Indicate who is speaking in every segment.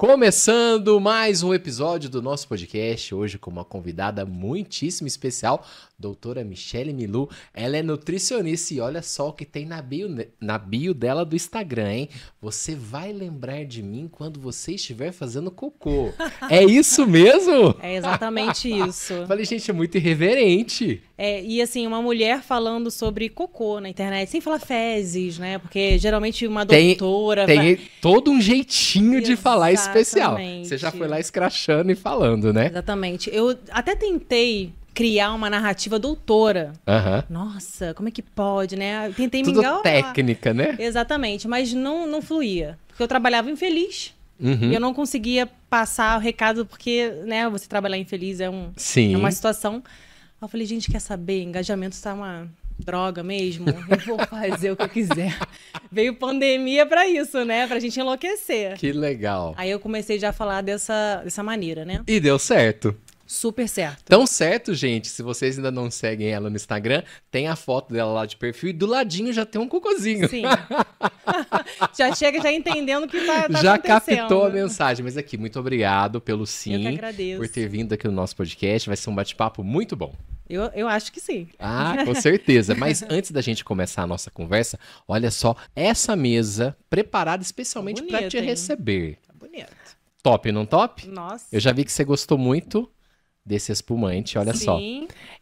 Speaker 1: Começando mais um episódio do nosso podcast, hoje com uma convidada muitíssimo especial, doutora Michelle Milu. Ela é nutricionista e olha só o que tem na bio, na bio dela do Instagram, hein? Você vai lembrar de mim quando você estiver fazendo cocô. é isso mesmo? É exatamente isso. Falei, gente, é muito irreverente.
Speaker 2: É, e assim, uma mulher falando sobre cocô na internet, sem falar fezes, né? Porque geralmente uma doutora. Tem
Speaker 1: todo um jeitinho de falar especial. Você já foi lá escrachando e falando, né?
Speaker 2: Exatamente. Eu até tentei criar uma narrativa doutora. Uhum. Nossa, como é que pode, né? tentei Tudo me enganar. técnica, né? Exatamente, mas não, não fluía. Porque eu trabalhava infeliz. Uhum. E eu não conseguia passar o recado, porque, né, você trabalhar infeliz é, um, Sim. é uma situação. eu falei, gente, quer saber? Engajamento está uma droga mesmo. Eu vou fazer o que eu quiser. Veio pandemia para isso, né? Pra gente enlouquecer.
Speaker 1: Que legal.
Speaker 2: Aí eu comecei já a falar dessa, dessa maneira, né?
Speaker 1: E deu certo
Speaker 2: super certo.
Speaker 1: Tão certo, gente. Se vocês ainda não seguem ela no Instagram, tem a foto dela lá de perfil e do ladinho já tem um cocôzinho. Sim.
Speaker 2: já chega já entendendo que tá, tá Já captou a
Speaker 1: mensagem. Mas aqui, muito obrigado pelo sim. Eu que agradeço. Por ter vindo aqui no nosso podcast. Vai ser um bate-papo muito bom.
Speaker 2: Eu, eu acho que sim. Ah, com certeza. Mas antes
Speaker 1: da gente começar a nossa conversa, olha só, essa mesa preparada especialmente tá para te hein? receber. Tá bonito. Top, não top? Nossa. Eu já vi que você gostou muito desse espumante, olha Sim. só.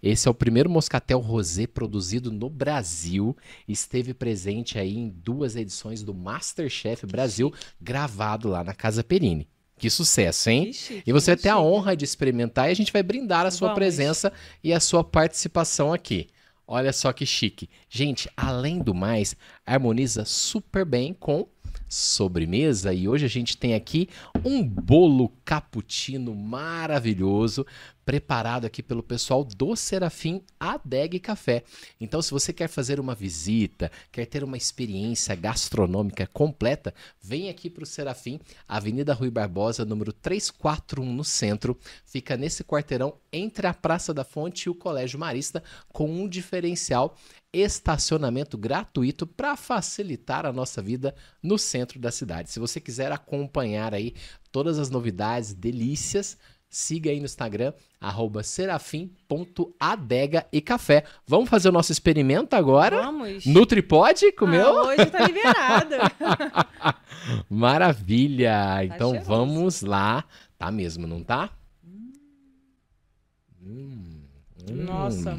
Speaker 1: Esse é o primeiro moscatel rosé produzido no Brasil. Esteve presente aí em duas edições do MasterChef Brasil, gravado lá na Casa Perini. Que sucesso, hein? chique, e você vai ter a honra de experimentar e a gente vai brindar a sua presença e a sua participação aqui. Olha só que chique. Gente, além do mais, harmoniza super bem com sobremesa e hoje a gente tem aqui um bolo cappuccino maravilhoso preparado aqui pelo pessoal do Serafim Adeg Café. Então, se você quer fazer uma visita, quer ter uma experiência gastronômica completa, vem aqui para o Serafim, Avenida Rui Barbosa, número 341 no centro. Fica nesse quarteirão entre a Praça da Fonte e o Colégio Marista, com um diferencial estacionamento gratuito para facilitar a nossa vida no centro da cidade. Se você quiser acompanhar aí todas as novidades, delícias, siga aí no Instagram, arroba serafim.adega e café. Vamos fazer o nosso experimento agora? Vamos. No tripode, comeu? Ah, hoje tá liberado. Maravilha. Tá então cheiroso. vamos lá. Tá mesmo, não tá? Hum. hum. Nossa.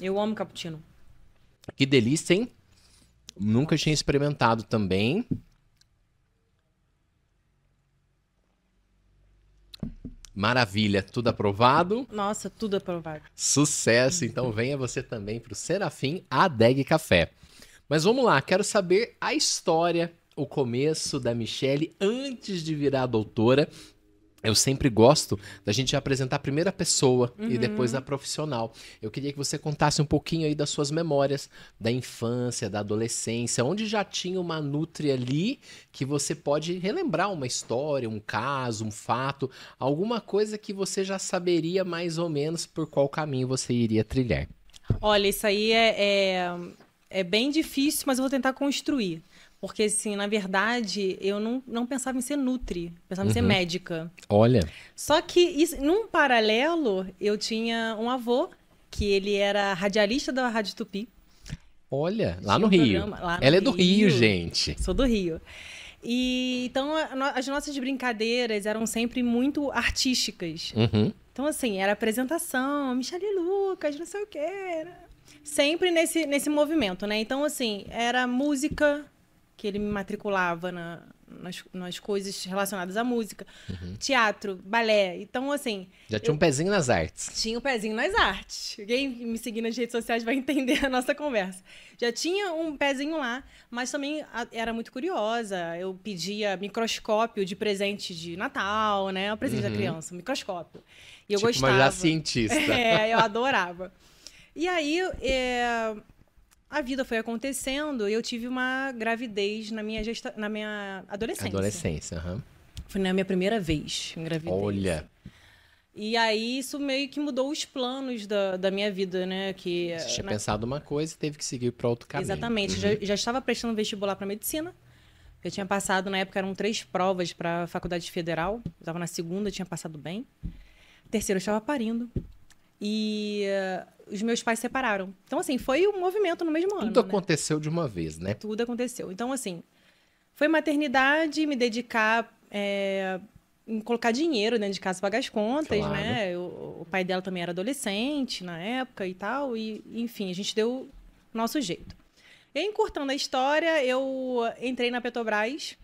Speaker 2: Eu amo cappuccino.
Speaker 1: Que delícia, hein? Nunca tinha experimentado também. Maravilha, tudo aprovado?
Speaker 2: Nossa, tudo aprovado.
Speaker 1: Sucesso, então venha você também para o Serafim Adeg Café. Mas vamos lá, quero saber a história, o começo da Michelle antes de virar doutora eu sempre gosto da gente apresentar a primeira pessoa uhum. e depois a profissional. Eu queria que você contasse um pouquinho aí das suas memórias da infância, da adolescência, onde já tinha uma nutri ali que você pode relembrar uma história, um caso, um fato, alguma coisa que você já saberia mais ou menos por qual caminho você iria trilhar.
Speaker 2: Olha, isso aí é, é, é bem difícil, mas eu vou tentar construir. Porque, assim, na verdade, eu não, não pensava em ser nutri, pensava uhum. em ser uhum. médica. Olha. Só que, isso, num paralelo, eu tinha um avô, que ele era radialista da Rádio Tupi.
Speaker 1: Olha, lá no um Rio. lá no Ela Rio. é do Rio, gente.
Speaker 2: Sou do Rio. E então as nossas brincadeiras eram sempre muito artísticas. Uhum. Então, assim, era apresentação, Michele Lucas, não sei o quê. Sempre nesse, nesse movimento, né? Então, assim, era música, que ele me matriculava na, nas, nas coisas relacionadas à música, uhum. teatro, balé. Então, assim.
Speaker 1: Já tinha um pezinho nas artes.
Speaker 2: Tinha um pezinho nas artes. Quem me seguir nas redes sociais vai entender a nossa conversa. Já tinha um pezinho lá, mas também era muito curiosa. Eu pedia microscópio de presente de Natal, né? O presente uhum. da criança, um microscópio. E eu tipo gostava. Mas já cientista. É, eu adorava. E aí. É a vida foi acontecendo e eu tive uma gravidez na minha, gesta... na minha adolescência.
Speaker 1: Adolescência, aham. Uhum. Foi na minha primeira vez gravidez. Olha.
Speaker 2: E aí isso meio que mudou os planos da, da minha vida, né? Que, Você tinha na...
Speaker 1: pensado uma coisa e teve que seguir para outro caminho. Exatamente. Uhum. Já, já
Speaker 2: estava prestando vestibular para medicina. Eu tinha passado, na época, eram três provas para a Faculdade Federal. Eu estava na segunda, tinha passado bem. Terceiro, eu estava parindo. E uh, os meus pais separaram. Então, assim, foi um movimento no mesmo Tudo ano. Tudo né?
Speaker 1: aconteceu né? de uma vez, né?
Speaker 2: Tudo aconteceu. Então, assim, foi maternidade, me dedicar é, em colocar dinheiro dentro de casa pagar as contas, né? claro. né? Eu, o pai dela também era adolescente na época e tal. E, enfim, a gente deu o nosso jeito. E encurtando a história, eu entrei na Petrobras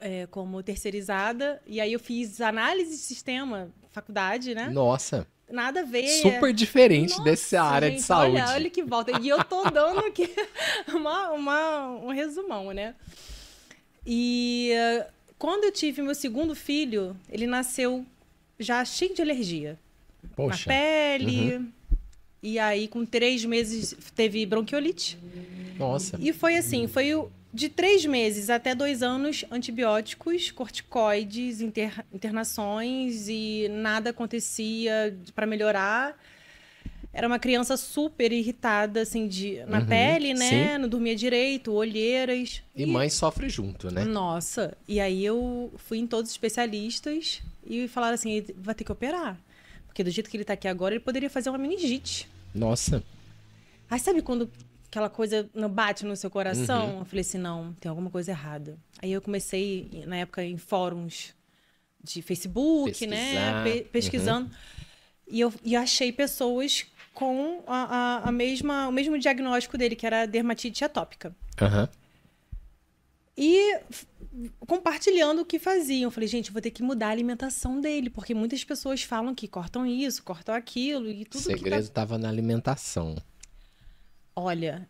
Speaker 2: é, como terceirizada. E aí eu fiz análise de sistema, faculdade, né? Nossa! nada a ver. Super
Speaker 1: diferente Nossa, dessa área gente, de saúde. Olha, olha que volta. E eu tô dando
Speaker 2: aqui uma, uma, um resumão, né? E eh, quando eu tive meu segundo filho, ele nasceu já cheio de alergia. Poxa. Na pele. Uhum. E aí, com três meses, teve bronquiolite. Nossa. E foi assim, foi o, de três meses até dois anos, antibióticos, corticoides, inter, internações e nada acontecia para melhorar. Era uma criança super irritada, assim, de, na uhum, pele, né? Sim. Não dormia direito, olheiras. E, e
Speaker 1: mãe sofre junto, né?
Speaker 2: Nossa. E aí eu fui em todos os especialistas e falaram assim: vai ter que operar. Porque do jeito que ele tá aqui agora, ele poderia fazer uma meningite. Nossa. Aí sabe quando aquela coisa não bate no seu coração. Uhum. Eu falei assim, não, tem alguma coisa errada. Aí eu comecei, na época, em fóruns de Facebook, Pesquisar. né? Pe uhum. pesquisando. Uhum. E eu e achei pessoas com a, a, a, mesma, o mesmo diagnóstico dele, que era dermatite atópica. Uhum. E compartilhando o que faziam. Eu falei, gente, eu vou ter que mudar a alimentação dele, porque muitas pessoas falam que cortam isso, cortam aquilo e tudo. O tá segredo
Speaker 1: estava tá... na alimentação
Speaker 2: olha,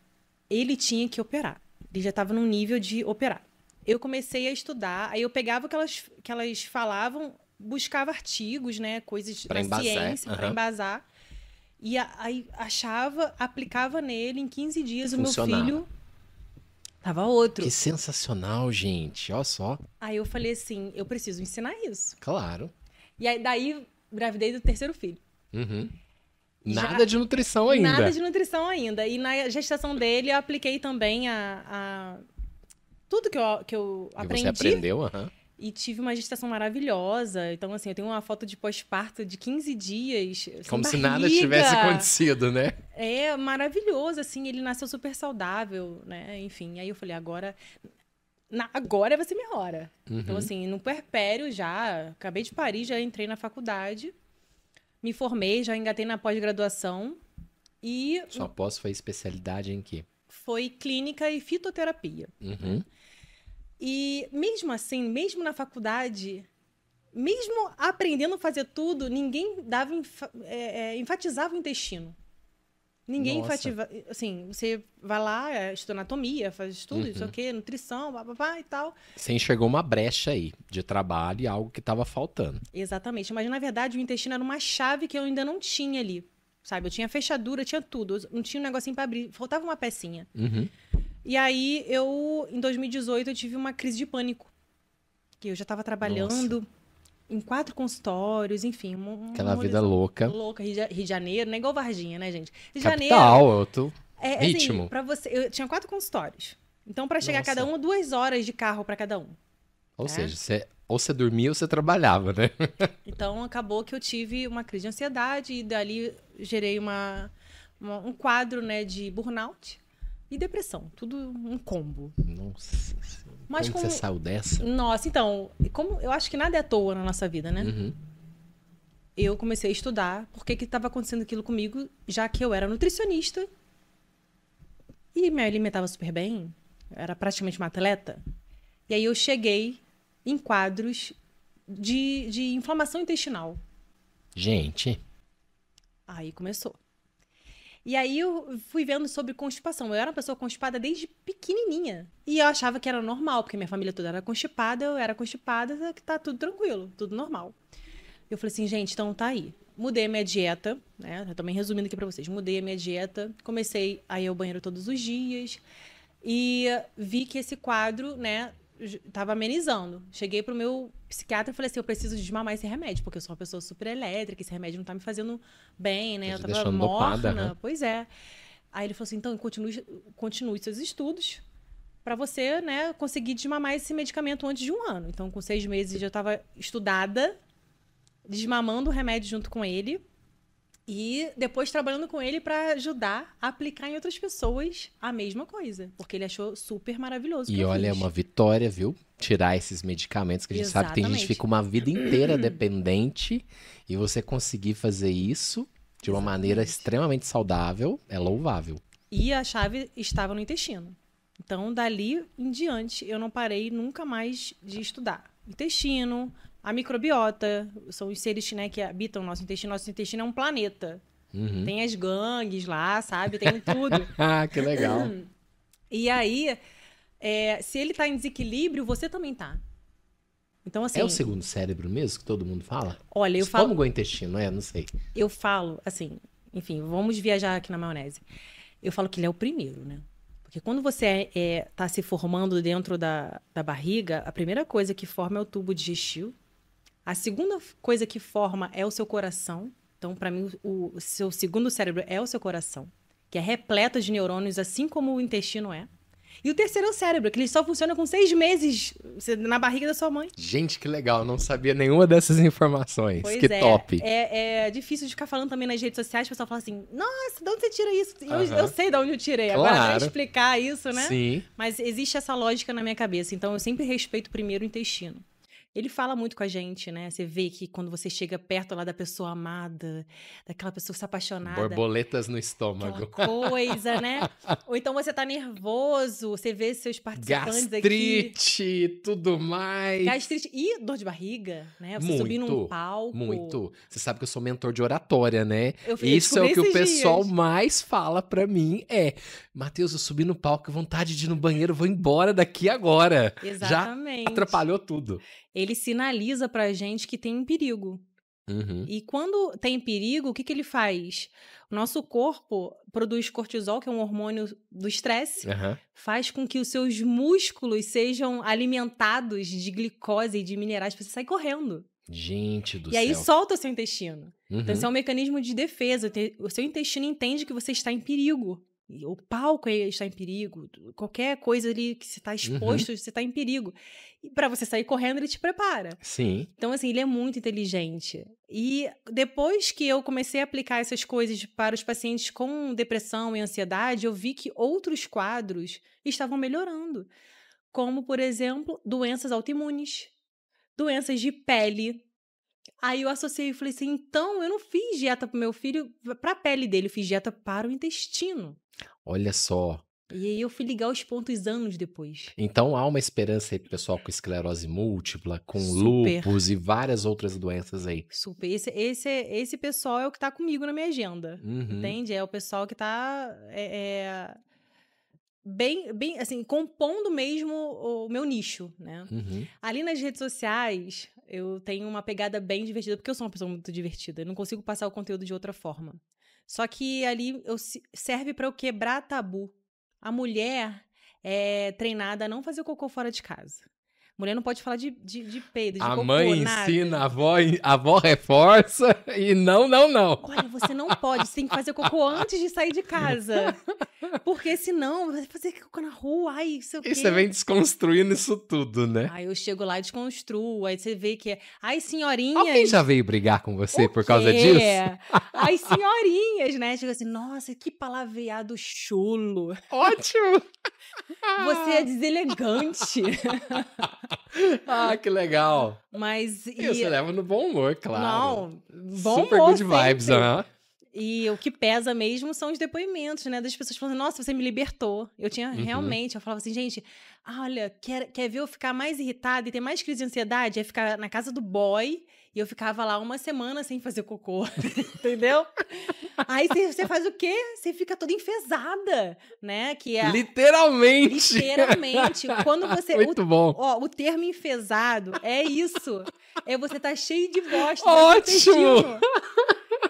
Speaker 2: ele tinha que operar. Ele já estava num nível de operar. Eu comecei a estudar, aí eu pegava o que elas, que elas falavam, buscava artigos, né, coisas pra da embasar, ciência, uhum. para embasar. E aí achava, aplicava nele em 15 dias o meu filho
Speaker 1: tava outro. Que sensacional, gente. Olha só.
Speaker 2: Aí eu falei assim, eu preciso ensinar isso. Claro. E aí daí gravidei do terceiro filho.
Speaker 1: Uhum. Nada já, de nutrição ainda. Nada de
Speaker 2: nutrição ainda. E na gestação dele, eu apliquei também a, a tudo que eu, que eu aprendi. E você aprendeu, aham. Uhum. E tive uma gestação maravilhosa. Então, assim, eu tenho uma foto de pós-parto de 15 dias. Como se nada tivesse acontecido, né? É maravilhoso, assim. Ele nasceu super saudável, né? Enfim, aí eu falei, agora. Na, agora vai ser minha hora. Então, uhum. Então, assim, no puerpério já, acabei de Paris, já entrei na faculdade. Me formei, já engatei na pós-graduação e. Sua
Speaker 1: pós foi especialidade em quê?
Speaker 2: Foi clínica e fitoterapia. Uhum. Né? E mesmo assim, mesmo na faculdade, mesmo aprendendo a fazer tudo, ninguém dava é, é, enfatizava o intestino. Ninguém Nossa. infativa. Assim, você vai lá, é, estuda anatomia, faz estudo, uhum. isso aqui, nutrição, blá, e tal.
Speaker 1: Você enxergou uma brecha aí de trabalho e algo que estava faltando.
Speaker 2: Exatamente. Mas, na verdade, o intestino era uma chave que eu ainda não tinha ali. Sabe? Eu tinha fechadura, tinha tudo. não tinha um negocinho para abrir. Faltava uma pecinha. Uhum. E aí, eu, em 2018, eu tive uma crise de pânico. Que eu já estava trabalhando. Nossa em quatro consultórios, enfim. Um, Aquela um vida assim louca. Louca, Rio de Janeiro, né? igual Varginha, né, gente? Rio de Janeiro. Capital,
Speaker 1: eu tô... É, assim, Ritmo. Assim, pra
Speaker 2: você, eu tinha quatro consultórios. Então, para chegar Nossa. cada um, duas horas de carro para cada um.
Speaker 1: Ou né? seja, você, ou você dormia ou você trabalhava, né?
Speaker 2: então, acabou que eu tive uma crise de ansiedade e dali gerei uma, uma um quadro né, de burnout e depressão. Tudo um
Speaker 1: combo. Nossa
Speaker 2: mas como, como... você saiu dessa? Nossa, então, como eu acho que nada é à toa na nossa vida, né? Uhum. Eu comecei a estudar por que estava acontecendo aquilo comigo, já que eu era nutricionista e me alimentava super bem, era praticamente uma atleta. E aí eu cheguei em quadros de, de inflamação intestinal.
Speaker 1: Gente.
Speaker 2: Aí começou. E aí eu fui vendo sobre constipação. Eu era uma pessoa constipada desde pequenininha. E eu achava que era normal, porque minha família toda era constipada, eu era constipada, que tá tudo tranquilo, tudo normal. Eu falei assim, gente, então tá aí. Mudei a minha dieta, né? Eu também resumindo aqui para vocês, mudei a minha dieta, comecei a ir ao banheiro todos os dias e vi que esse quadro, né, tava amenizando. Cheguei pro meu psiquiatra e falei assim: eu preciso desmamar esse remédio, porque eu sou uma pessoa super elétrica, esse remédio não tá me fazendo bem, né? Tá eu tava morna. Dopada, né? né? Pois é. Aí ele falou assim: então, continue, continue seus estudos para você, né, conseguir desmamar esse medicamento antes de um ano. Então, com seis meses, eu já tava estudada, desmamando o remédio junto com ele. E depois trabalhando com ele para ajudar a aplicar em outras pessoas a mesma coisa. Porque ele achou super maravilhoso. E olha, é uma
Speaker 1: vitória, viu? Tirar esses medicamentos que a gente Exatamente. sabe que tem gente que fica uma vida inteira dependente. E você conseguir fazer isso de uma Exatamente. maneira extremamente saudável é louvável.
Speaker 2: E a chave estava no intestino. Então, dali em diante, eu não parei nunca mais de estudar. Intestino, a microbiota, são os seres né, que habitam o nosso intestino. Nosso intestino é um planeta. Uhum. Tem as gangues lá, sabe? Tem tudo.
Speaker 1: Ah, que legal.
Speaker 2: E aí, é, se ele está em desequilíbrio, você também tá. Então, assim. É o segundo
Speaker 1: cérebro mesmo que todo mundo fala? Olha, eu falo. Estômago é o intestino, é? Não sei.
Speaker 2: Eu falo, assim, enfim, vamos viajar aqui na maionese. Eu falo que ele é o primeiro, né? Porque quando você está é, é, tá se formando dentro da, da barriga, a primeira coisa que forma é o tubo digestivo. A segunda coisa que forma é o seu coração. Então, para mim, o, seu segundo cérebro é o seu coração, que é repleto de neurônios, assim como o intestino é. E o terceiro é o cérebro, que ele só funciona com seis meses na barriga da sua mãe.
Speaker 1: Gente, que legal, não sabia nenhuma dessas informações. Pois que é, top.
Speaker 2: É, é, difícil de ficar falando também nas redes sociais, o pessoal fala assim: nossa, de onde você tira isso? Eu, eu sei de onde eu tirei. Claro. Agora, pra explicar isso, né? Sim. Mas existe essa lógica na minha cabeça. Então, eu sempre respeito primeiro o intestino ele fala muito com a gente, né? Você vê que quando você chega perto lá da pessoa amada, daquela pessoa que se apaixonada.
Speaker 1: Borboletas no estômago.
Speaker 2: coisa, né? Ou então você tá nervoso, você vê seus participantes Gastrite, aqui.
Speaker 1: Gastrite, tudo mais. Gastrite
Speaker 2: e dor de barriga,
Speaker 1: né? Você muito, subir num palco. Muito. Você sabe que eu sou mentor de oratória, né? Isso é o que o pessoal dias. mais fala pra mim, é... Matheus, eu subi no palco, vontade de ir no banheiro, vou embora daqui agora. Exatamente. Já atrapalhou tudo ele sinaliza
Speaker 2: pra gente que tem perigo. Uhum. E quando tem perigo, o que, que ele faz? O nosso corpo produz cortisol, que é um hormônio do estresse, uhum. faz com que os seus músculos sejam alimentados de glicose e de minerais para você sair correndo.
Speaker 1: Gente do e céu. E aí solta
Speaker 2: o seu intestino. Então, é uhum. Então, isso é um mecanismo de defesa. O seu intestino entende que você está em perigo. O palco está em perigo, qualquer coisa ali que você está uhum. exposto, uhum. você está em perigo. E para você sair correndo, ele te prepara. Sim. Então, assim, ele é muito inteligente. E depois que eu comecei a aplicar essas coisas para os pacientes com depressão e ansiedade, eu vi que outros quadros estavam melhorando. Como, por exemplo, doenças autoimunes, doenças de pele, Aí eu associei e falei assim: então eu não fiz dieta pro meu filho, pra pele dele, eu fiz dieta para o intestino.
Speaker 1: Olha só.
Speaker 2: E aí eu fui ligar os pontos anos depois.
Speaker 1: Então há uma esperança aí pro pessoal com esclerose múltipla, com lupus e várias outras doenças aí.
Speaker 2: Super. Esse, esse, esse pessoal é o que tá comigo na minha agenda.
Speaker 1: Uhum. Entende?
Speaker 2: É o pessoal que tá. É, é, bem, bem, assim, compondo mesmo o meu nicho, né? Uhum. Ali nas redes sociais, eu tenho uma pegada bem divertida, porque eu sou uma pessoa muito divertida. Eu não consigo passar o conteúdo de outra forma. Só que ali eu, serve para eu quebrar tabu. A mulher é treinada a não fazer o cocô fora de casa. Mulher não pode falar de, de, de peido, de A cocô, mãe nada.
Speaker 1: ensina, a avó, a avó reforça e não, não, não. Olha,
Speaker 2: você não pode, você tem que fazer cocô antes de sair de casa. Porque senão, vai fazer cocô na rua, ai, sei é o quê. E você vem desconstruindo
Speaker 1: isso tudo, né?
Speaker 2: Aí eu chego lá e desconstruo, aí você vê que é, ai, senhorinhas... Alguém já
Speaker 1: veio brigar com você por causa disso? É,
Speaker 2: ai, senhorinhas, né? Chega assim, nossa, que palavreado chulo. Ótimo! Você é deselegante.
Speaker 1: ah, que legal.
Speaker 2: Mas. E, e você
Speaker 1: leva no bom humor, claro.
Speaker 2: Não, bom Super humor good vibes, aham. E o que pesa mesmo são os depoimentos, né? Das pessoas falando, nossa, você me libertou. Eu tinha uhum. realmente, eu falava assim, gente, olha, quer, quer ver eu ficar mais irritada e ter mais crise de ansiedade? É ficar na casa do boy e eu ficava lá uma semana sem fazer cocô, entendeu? Aí você faz o quê? Você fica toda enfesada, né? Que é
Speaker 1: literalmente. Literalmente. Quando você Muito o, bom.
Speaker 2: Ó, o termo enfesado é isso. É você tá cheio de bosta. Tá Ótimo.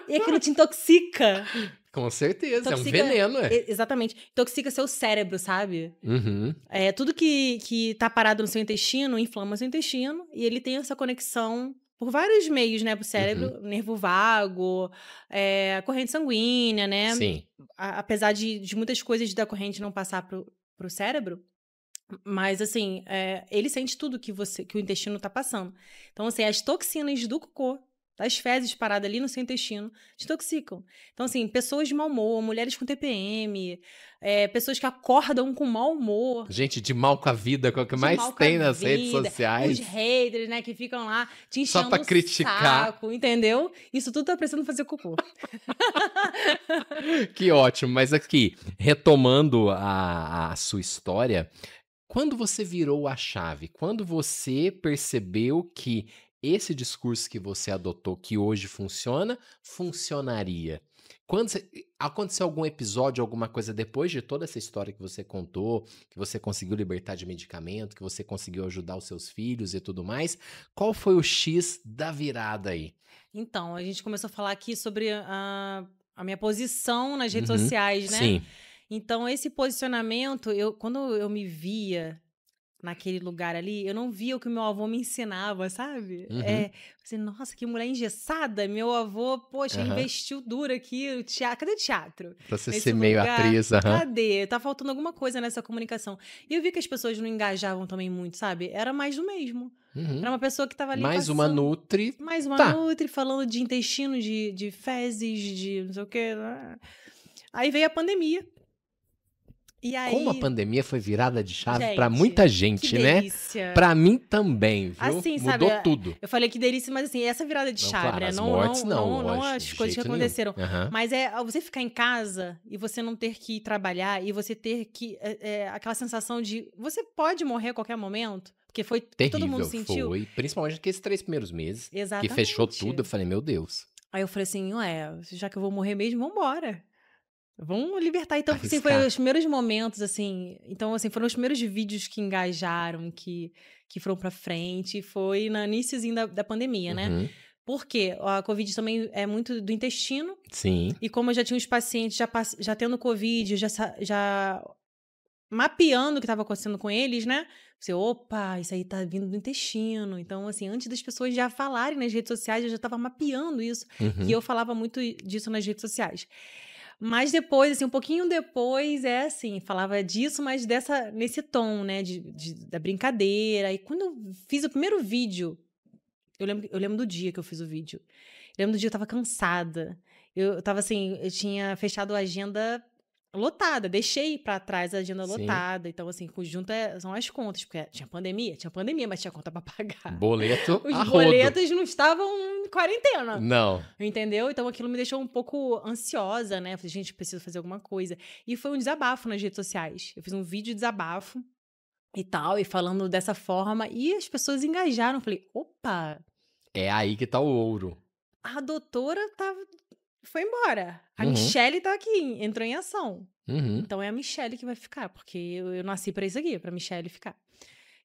Speaker 2: E aquilo te intoxica.
Speaker 1: Com certeza, toxica, é um veneno, é.
Speaker 2: Exatamente. Intoxica seu cérebro, sabe? Uhum. É, tudo que, que tá parado no seu intestino inflama seu intestino e ele tem essa conexão por vários meios, né? Pro cérebro, uhum. nervo vago, é, corrente sanguínea, né? Sim. A, apesar de, de muitas coisas da corrente não passar pro, pro cérebro, mas assim, é, ele sente tudo que você que o intestino está passando. Então, assim, as toxinas do cocô das fezes paradas ali no seu intestino te intoxicam. Então, assim, pessoas de mau humor, mulheres com TPM, é, eh, pessoas que acordam com mau humor.
Speaker 1: Gente de mal com a vida, que é que mais tem nas vida, redes sociais. Os
Speaker 2: haters, né, que ficam lá te enchendo Só pra criticar. Saco, entendeu? Isso tudo tá precisando fazer cocô.
Speaker 1: que ótimo, mas aqui, retomando a, a sua história, quando você virou a chave, quando você percebeu que esse discurso que você adotou, que hoje funciona, funcionaria. Quando você, aconteceu algum episódio, alguma coisa depois de toda essa história que você contou, que você conseguiu libertar de medicamento, que você conseguiu ajudar os seus filhos e tudo mais, qual foi o X da virada aí?
Speaker 2: Então, a gente começou a falar aqui sobre a, a minha posição nas redes uhum, sociais, né? Sim. Então, esse posicionamento, eu, quando eu me via naquele lugar ali, eu não via o que meu avô me ensinava, sabe? É, uhum. É, assim, nossa, que mulher engessada. Meu avô, poxa, uhum. investiu duro aqui. O teatro, cadê o teatro? Pra você Nesse ser lugar, meio atriz, uhum. Cadê? Tá faltando alguma coisa nessa comunicação. E eu vi que as pessoas não engajavam também muito, sabe? Era mais do mesmo. Uhum. Era uma pessoa que tava ali. Mais passando, uma
Speaker 1: Nutri. Mais uma tá.
Speaker 2: Nutri, falando de intestino, de, de fezes, de não sei o quê. Né? Aí veio a pandemia. E aí, Como a
Speaker 1: pandemia foi virada de chave para muita gente, né? Para mim também, viu? Assim, Mudou sabe, é, tudo.
Speaker 2: Eu falei que delícia, mas assim, essa virada de não, chave, claro, né? As não, mortes, não, não, não, não as coisas que aconteceram. Uhum. Mas é você ficar em casa e você não ter que ir trabalhar e você ter que é, é, aquela sensação de você pode morrer a qualquer momento. Porque foi Terrível, todo mundo sentiu. Foi,
Speaker 1: principalmente aqueles três primeiros meses. Exatamente. Que fechou tudo, eu falei, meu Deus.
Speaker 2: Aí eu falei assim, ué, já que eu vou morrer mesmo, vambora. Vamos libertar, então, porque assim, foi os primeiros momentos, assim. Então, assim, foram os primeiros vídeos que engajaram, que, que foram pra frente. Foi no iníciozinho da, da pandemia, né? uhum. né? Porque a Covid também é muito do intestino. Sim. E como eu já tinha os pacientes já, já tendo Covid, já, já mapeando o que estava acontecendo com eles, né? Você, opa, isso aí tá vindo do intestino. Então, assim, antes das pessoas já falarem nas redes sociais, eu já estava mapeando isso. Uhum. E eu falava muito disso nas redes sociais. Mas depois, assim, um pouquinho depois, é assim, falava disso, mas dessa, nesse tom, né, de, de da brincadeira. E quando eu fiz o primeiro vídeo, eu lembro, eu lembro do dia que eu fiz o vídeo. Eu lembro do dia que eu tava cansada. Eu, eu tava assim, eu tinha fechado a agenda lotada, deixei para trás a agenda Sim. lotada. Então, assim, conjunto é, são as contas, porque tinha pandemia, tinha pandemia, mas tinha conta para pagar. Boleto. Os boletos não estavam em quarentena. Não. Entendeu? Então aquilo me deixou um pouco ansiosa, né? Falei, gente, preciso fazer alguma coisa. E foi um desabafo nas redes sociais. Eu fiz um vídeo desabafo e tal, e falando dessa forma, e as pessoas engajaram. Falei, opa!
Speaker 1: É aí que tá o ouro.
Speaker 2: A doutora tá foi embora. A uhum. Michelle tá aqui, entrou em ação. Uhum. Então é a Michelle que vai ficar, porque eu, eu nasci para isso aqui, pra Michelle ficar.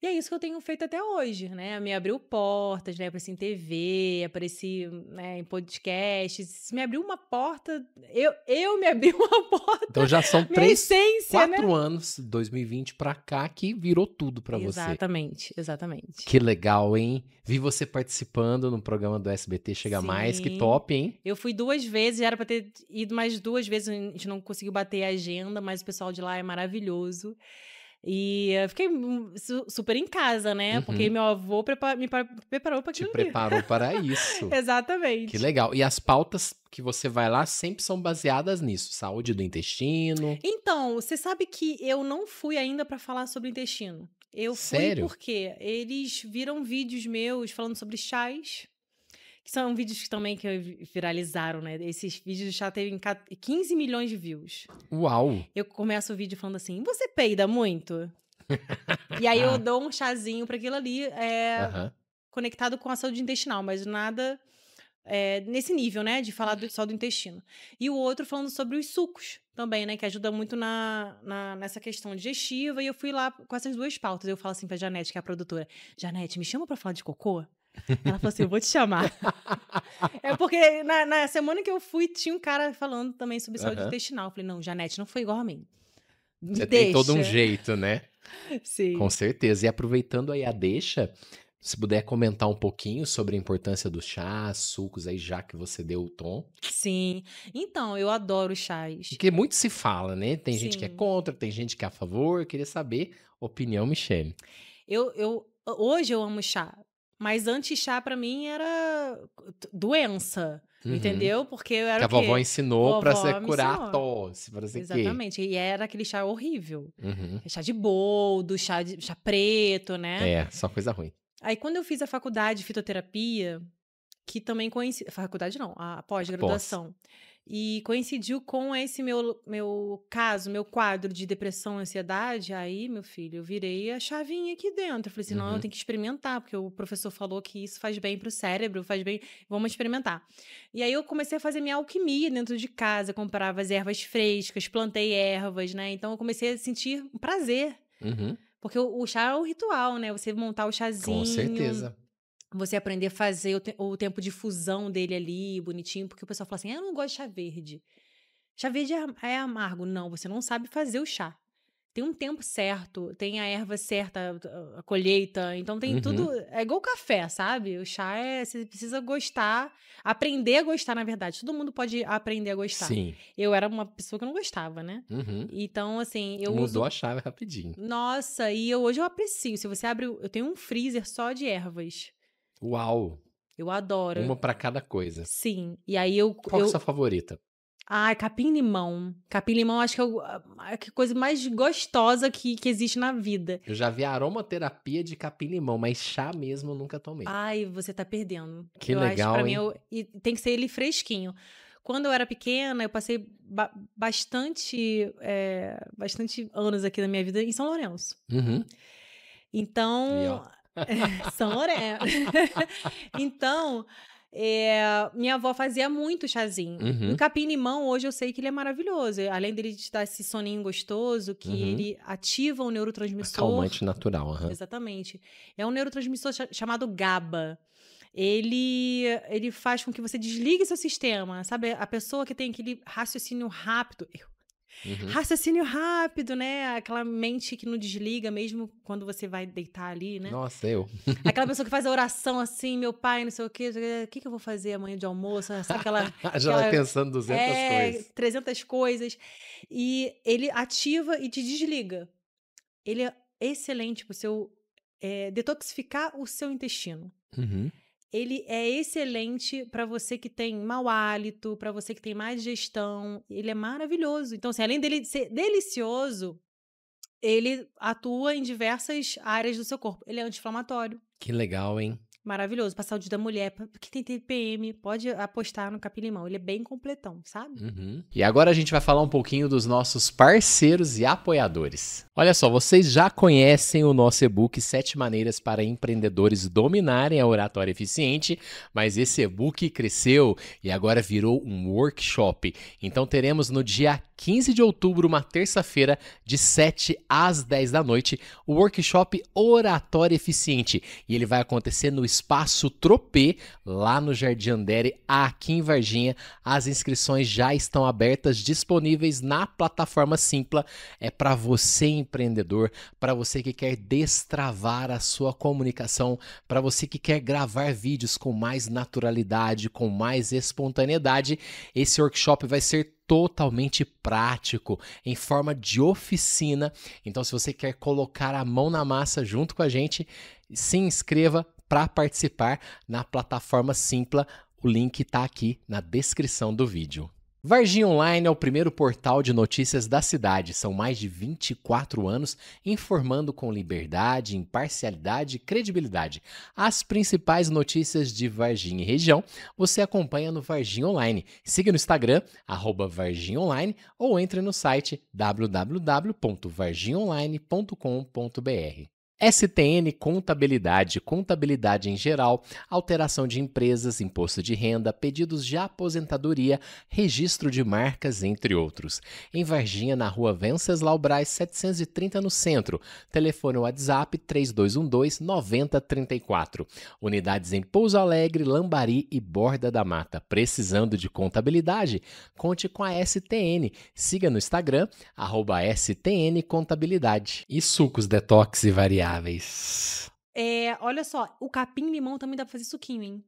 Speaker 2: E é isso que eu tenho feito até hoje, né? Me abriu portas, né? Apareci em TV, apareci né, em podcasts. Me abriu uma porta. Eu, eu me abri uma
Speaker 1: porta. Então já são três, essência, né? quatro né? anos, 2020 pra cá, que virou tudo pra exatamente, você.
Speaker 2: Exatamente, exatamente.
Speaker 1: Que legal, hein? Vi você participando no programa do SBT Chega Sim. Mais, que top, hein?
Speaker 2: Eu fui duas vezes, era pra ter ido mais duas vezes, a gente não conseguiu bater a agenda, mas o pessoal de lá é maravilhoso. E eu fiquei su super em casa, né? Uhum. Porque meu avô me preparou para aquilo. Te preparou
Speaker 1: para isso.
Speaker 2: Exatamente. Que
Speaker 1: legal. E as pautas que você vai lá sempre são baseadas nisso, saúde do intestino.
Speaker 2: Então, você sabe que eu não fui ainda para falar sobre intestino. Eu Sério? fui porque eles viram vídeos meus falando sobre chás que são vídeos que também que viralizaram, né? Esses vídeos já teve 15 milhões de views. Uau! Eu começo o vídeo falando assim: você peida muito?
Speaker 1: e aí eu
Speaker 2: dou um chazinho para aquilo ali, é, conectado com a saúde intestinal, mas nada é, nesse nível, né? De falar do, só do intestino. E o outro falando sobre os sucos também, né? Que ajuda muito na, na, nessa questão digestiva. E eu fui lá com essas duas pautas. Eu falo assim pra Janete, que é a produtora: Janete, me chama pra falar de cocô? Ela falou assim: eu vou te chamar. é porque na, na, semana que eu fui, tinha um cara falando também sobre saúde uhum. intestinal. Eu falei: não, Janete, não foi igual a mim. Me Você deixa. tem todo um
Speaker 1: jeito, né? Sim. Com certeza. E aproveitando aí a deixa, se puder comentar um pouquinho sobre a importância dos chás, sucos aí, já que você deu o tom.
Speaker 2: Sim. Então, eu adoro chás.
Speaker 1: Porque muito se fala, né? Tem Sim. gente que é contra, tem gente que é a favor. Eu queria saber, opinião, Michele.
Speaker 2: Eu, eu, hoje eu amo chá. Mas anti-chá para mim era doença. Uhum. Entendeu? Porque era que a vovó ensinou para você curar a tosse, para você Exatamente. Quê? E era aquele chá horrível. Uhum. Chá de boldo, chá de chá preto, né? É,
Speaker 1: só coisa ruim.
Speaker 2: Aí quando eu fiz a faculdade de fitoterapia, que também conheci, faculdade não, a pós-graduação. Pós e coincidiu com esse meu, meu caso, meu quadro de depressão, ansiedade. Aí, meu filho, eu virei a chavinha aqui dentro. Eu falei assim: uhum. não, eu uhum. tenho que experimentar, porque o professor falou que isso faz bem pro cérebro, faz bem, vamos experimentar. E aí eu comecei a fazer minha alquimia dentro de casa, comprava as ervas frescas, plantei ervas, né? Então eu comecei a sentir prazer. Uhum. Porque o, o chá é o ritual, né? Você montar o chazinho. Com certeza você aprender a fazer o, te o, tempo de fusão dele ali, bonitinho, porque o pessoal fala assim: ah, eu não gosto de chá verde. Chá verde é, é amargo. Não, você não sabe fazer o chá. Tem um tempo certo, tem a erva certa, a colheita, então tem uhum. tudo. É igual café, sabe? O chá é. Você precisa gostar, aprender a gostar, na verdade. Todo mundo pode aprender a gostar. Sim. Eu era uma pessoa que não gostava, né? Uhum. Então, assim. eu Mudou uso... a
Speaker 1: chave rapidinho.
Speaker 2: Nossa, e eu, hoje eu aprecio. Se você abre. Eu tenho um freezer só de ervas. Uau! Eu adoro. Uma
Speaker 1: para cada coisa.
Speaker 2: Sim. E aí eu. Qual eu... é a sua favorita? Ah, capim-limão. Capim-limão acho que é a é coisa mais gostosa que, que existe na vida. Eu
Speaker 1: já vi aromaterapia de capim-limão, mas chá mesmo eu nunca tomei.
Speaker 2: Ai, você tá perdendo.
Speaker 1: Que eu legal, acho, hein? Eu,
Speaker 2: e tem que ser ele fresquinho. Quando eu era pequena, eu passei ba bastante, é, bastante anos aqui da minha vida em São Lourenço. Uhum. Então... E, São Lourenço. então, é, minha avó fazia muito chazinho. Uhum. O capim-limão, hoje eu sei que ele é maravilhoso. Além dele te dar esse soninho gostoso, que uhum. ele ativa o é neurotransmissor. Calmante natural, uhum. Exatamente. É um neurotransmissor ch chamado GABA. Ele, ele faz com que você desligue seu sistema, sabe? A pessoa que tem aquele raciocínio rápido. Eu
Speaker 1: Uhum. Raciocínio
Speaker 2: rápido, né? Aquela mente que não desliga mesmo quando você vai deitar ali, né? Nossa, eu. Aquela pessoa que faz a oração assim, meu pai, não sei o quê, o que, que eu vou fazer amanhã de almoço? Sabe aquela, Já aquela, vai pensando 200 é, coisas. 300 coisas. E ele ativa e te desliga. Ele é excelente pro seu. É, detoxificar o seu intestino. Uhum ele é excelente para você que tem mau hálito, para você que tem má digestão. Ele é maravilhoso. Então, assim, além dele ser delicioso, ele atua em diversas áreas do seu corpo. Ele é anti-inflamatório.
Speaker 1: Que legal, hein?
Speaker 2: Maravilhoso. Pra saúde da mulher, porque tem TPM, pode apostar no capim-limão. Ele é bem completão, sabe?
Speaker 1: Uhum. E agora a gente vai falar um pouquinho dos nossos parceiros e apoiadores. Olha só, vocês já conhecem o nosso e-book Sete Maneiras para Empreendedores Dominarem a Oratória Eficiente, mas esse e-book cresceu e agora virou um workshop. Então teremos no dia 15 de outubro, uma terça-feira, de 7 às 10 da noite, o workshop Oratória Eficiente. E ele vai acontecer no Espaço Tropê, lá no Jardim Andere, aqui em Varginha. As inscrições já estão abertas, disponíveis na plataforma Simpla. É para você, empreendedor, para você que quer destravar a sua comunicação, para você que quer gravar vídeos com mais naturalidade, com mais espontaneidade. Esse workshop vai ser totalmente prático, em forma de oficina. Então, se você quer colocar a mão na massa junto com a gente, se inscreva para participar na plataforma Simpla. O link está aqui na descrição do vídeo. Varginha Online é o primeiro portal de notícias da cidade. São mais de 24 anos informando com liberdade, imparcialidade e credibilidade. As principais notícias de Varginha e região você acompanha no Varginha Online. Siga no Instagram, arroba Varginha Online, ou entre no site www.varginhaonline.com.br. STN Contabilidade, contabilidade em geral, alteração de empresas, imposto de renda, pedidos de aposentadoria, registro de marcas, entre outros. Em Varginha, na rua Venceslau Braz, 730 no centro. Telefone WhatsApp 3212 9034. Unidades em Pouso Alegre, Lambari e Borda da Mata. Precisando de contabilidade? Conte com a STN. Siga no Instagram, arroba STN Contabilidade. E sucos detox e variados saudáveis.
Speaker 2: É, olha só, o capim-limão também dá pra fazer suquinho, hein?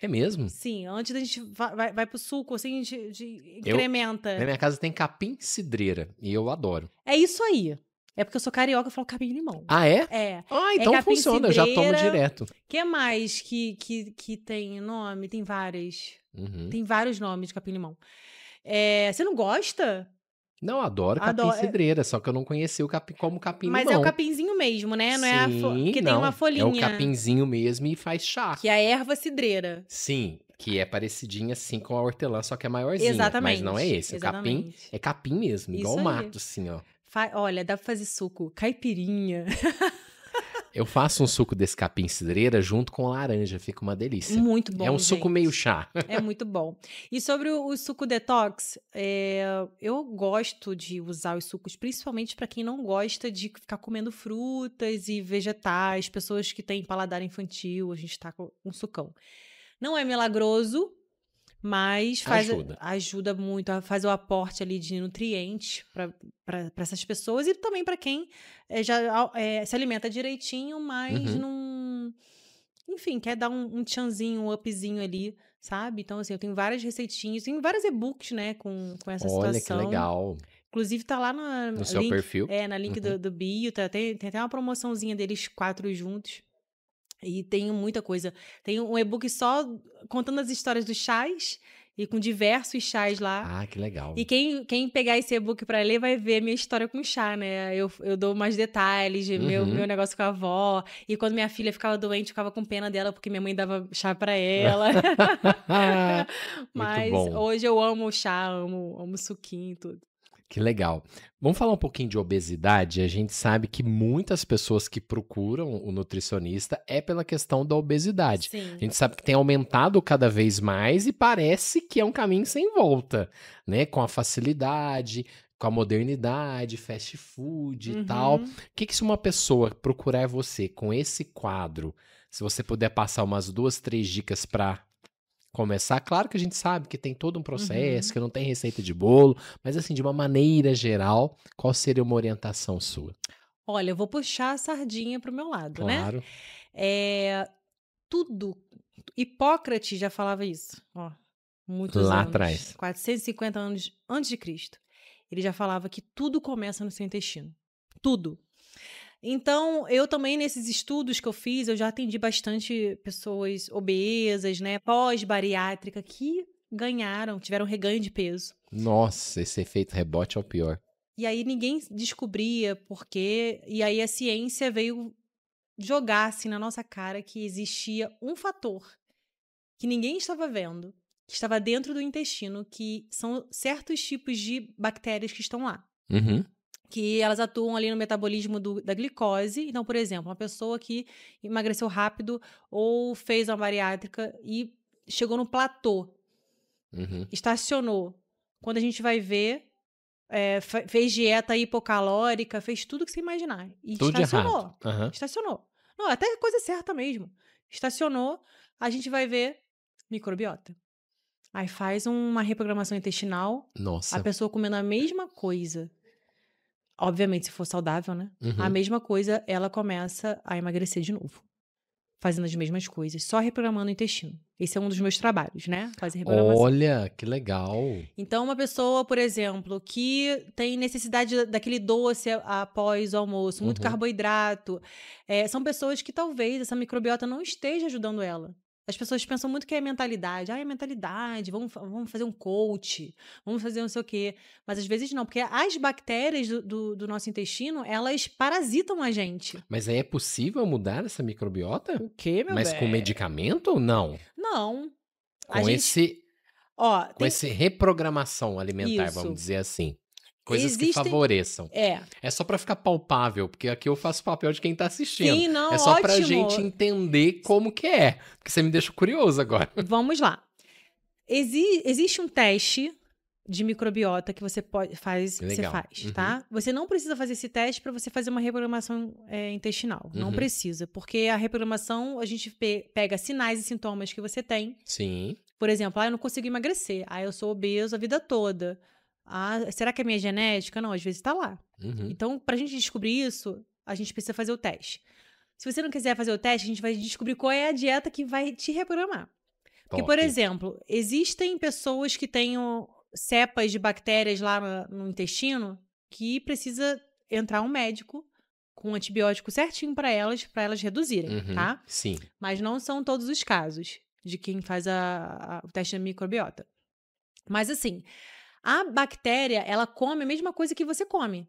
Speaker 2: É mesmo? Sim, antes da gente vai, vai, vai pro suco, assim, a gente, de, incrementa. Eu, na minha casa
Speaker 1: tem capim-cidreira e eu adoro.
Speaker 2: É isso aí. É porque eu sou carioca, eu falo capim limão. Ah, é? É. Ah, é então é funciona, eu já tomo direto. O que mais que, que, que tem nome? Tem várias. Uhum. Tem vários nomes de capim-limão. É, você não gosta?
Speaker 1: Não, adoro capim adoro. É cidreira, só que eu não conheci o capim como capim Mas limão. é o
Speaker 2: capinzinho mesmo, né? Não
Speaker 1: Sim, é a que tem uma folhinha. É o capinzinho mesmo e faz chá.
Speaker 2: Que é a erva cidreira.
Speaker 1: Sim, que é parecidinha assim com a hortelã, só que é maiorzinha. Exatamente. Mas não é esse. Exatamente. O capim é capim mesmo, Isso igual o mato, assim, ó.
Speaker 2: Fa... Olha, dá pra fazer suco. Caipirinha.
Speaker 1: Eu faço um suco desse capim cidreira junto com laranja, fica uma delícia. Muito bom. É um gente. suco meio chá. É
Speaker 2: muito bom. E sobre o, o suco detox, é, eu gosto de usar os sucos, principalmente para quem não gosta de ficar comendo frutas e vegetais, pessoas que têm paladar infantil, a gente tá com um sucão. Não é milagroso, mas faz, ajuda. ajuda muito, faz o aporte ali de nutrientes para essas pessoas e também para quem eh, já é, se alimenta direitinho, mas uhum. não. Enfim, quer dar um, um tchanzinho, um upzinho ali, sabe? Então, assim, eu tenho várias receitinhas, tem vários e-books, né, com, com essa Olha, situação. Olha que legal. Inclusive, tá lá na, no link, seu perfil. É, na link uhum. do, do bio, tá, tem, tem até uma promoçãozinha deles quatro juntos. E tem muita coisa. Tem um e-book só contando as histórias dos chás e com diversos chás lá.
Speaker 1: Ah, que legal. E
Speaker 2: quem, quem pegar esse e-book para ler vai ver a minha história com chá, né? Eu, eu dou mais detalhes de uhum. meu, meu negócio com a avó. E quando minha filha ficava doente, eu ficava com pena dela porque minha mãe dava chá para ela.
Speaker 1: Mas hoje
Speaker 2: eu amo chá, amo, amo suquinho e tudo.
Speaker 1: Que legal. Vamos falar um pouquinho de obesidade. A gente sabe que muitas pessoas que procuram o nutricionista é pela questão da obesidade. Sim. A gente sabe que tem aumentado cada vez mais e parece que é um caminho sem volta, né? Com a facilidade, com a modernidade, fast food e uhum. tal. O que, que se uma pessoa procurar é você com esse quadro, se você puder passar umas duas, três dicas para começar. Claro que a gente sabe que tem todo um processo, uhum. que não tem receita de bolo, mas assim, de uma maneira geral, qual seria uma orientação sua?
Speaker 2: Olha, eu vou puxar a sardinha para o meu lado, claro. né? Claro. É, tudo. Hipócrates já falava isso, ó. Muitos Lá anos, atrás. 450 anos antes de Cristo. Ele já falava que tudo começa no seu intestino. Tudo. Então, eu também, nesses estudos que eu fiz, eu já atendi bastante pessoas obesas, né? Pós-bariátrica, que ganharam, tiveram reganho de peso.
Speaker 1: Nossa, esse efeito rebote é o pior.
Speaker 2: E aí ninguém descobria por quê. E aí a ciência veio jogar assim na nossa cara que existia um fator que ninguém estava vendo, que estava dentro do intestino, que são certos tipos de bactérias que estão lá. Uhum que elas atuam ali no metabolismo do, da glicose. Então, por exemplo, uma pessoa que emagreceu rápido ou fez uma bariátrica e chegou no platô, uhum. estacionou. Quando a gente vai ver, é, fez dieta hipocalórica, fez tudo que você imaginar. E tudo estacionou. Uhum. Estacionou. Não, até coisa certa mesmo. Estacionou, a gente vai ver microbiota. Aí faz uma reprogramação intestinal. Nossa. A pessoa comendo a mesma coisa obviamente, se for saudável, né? Uhum. A mesma coisa, ela começa a emagrecer de novo. Fazendo as mesmas coisas, só reprogramando o intestino. Esse é um dos meus trabalhos, né? Fazer reprogramação.
Speaker 1: Olha, que legal!
Speaker 2: Então, uma pessoa, por exemplo, que tem necessidade daquele doce após o almoço, muito uhum. carboidrato, é, são pessoas que talvez essa microbiota não esteja ajudando ela. As pessoas pensam muito que é mentalidade. Ah, é mentalidade, vamos, vamos fazer um coach, vamos fazer não sei o quê. Mas às vezes não, porque as bactérias do, do, do nosso intestino, elas parasitam a gente.
Speaker 1: Mas aí é possível mudar essa microbiota? O quê, meu Mas bem? com medicamento ou não?
Speaker 2: Não. Com esse... Ó, com tem... esse
Speaker 1: reprogramação alimentar, Isso. vamos dizer assim. Coisas Existem... que favoreçam. É. É só para ficar palpável, porque aqui eu faço o papel de quem tá assistindo. Sim, não, é só ótimo. pra gente entender como que é, porque você me deixa curioso agora.
Speaker 2: Vamos lá. Exi existe um teste de microbiota que você pode faz, Legal. você faz, tá? uhum. tá? Você não precisa fazer esse teste para você fazer uma reprogramação é, intestinal, uhum. não precisa, porque a reprogramação a gente pe pega sinais e sintomas que você tem. Sim. Por exemplo, ah, eu não consigo emagrecer, ah, eu sou obeso a vida toda. Ah, será que é minha genética? Não, às vezes está lá. Uhum. Então, para a gente descobrir isso, a gente precisa fazer o teste. Se você não quiser fazer o teste, a gente vai descobrir qual é a dieta que vai te reprogramar. Porque, Top. por exemplo, existem pessoas que têm cepas de bactérias lá no, intestino que precisa entrar um médico com um antibiótico certinho para elas, para elas reduzirem, uhum, tá? Sim. Mas não são todos os casos de quem faz a, a, o teste da microbiota. Mas assim, a bactéria, ela come a mesma coisa que você come.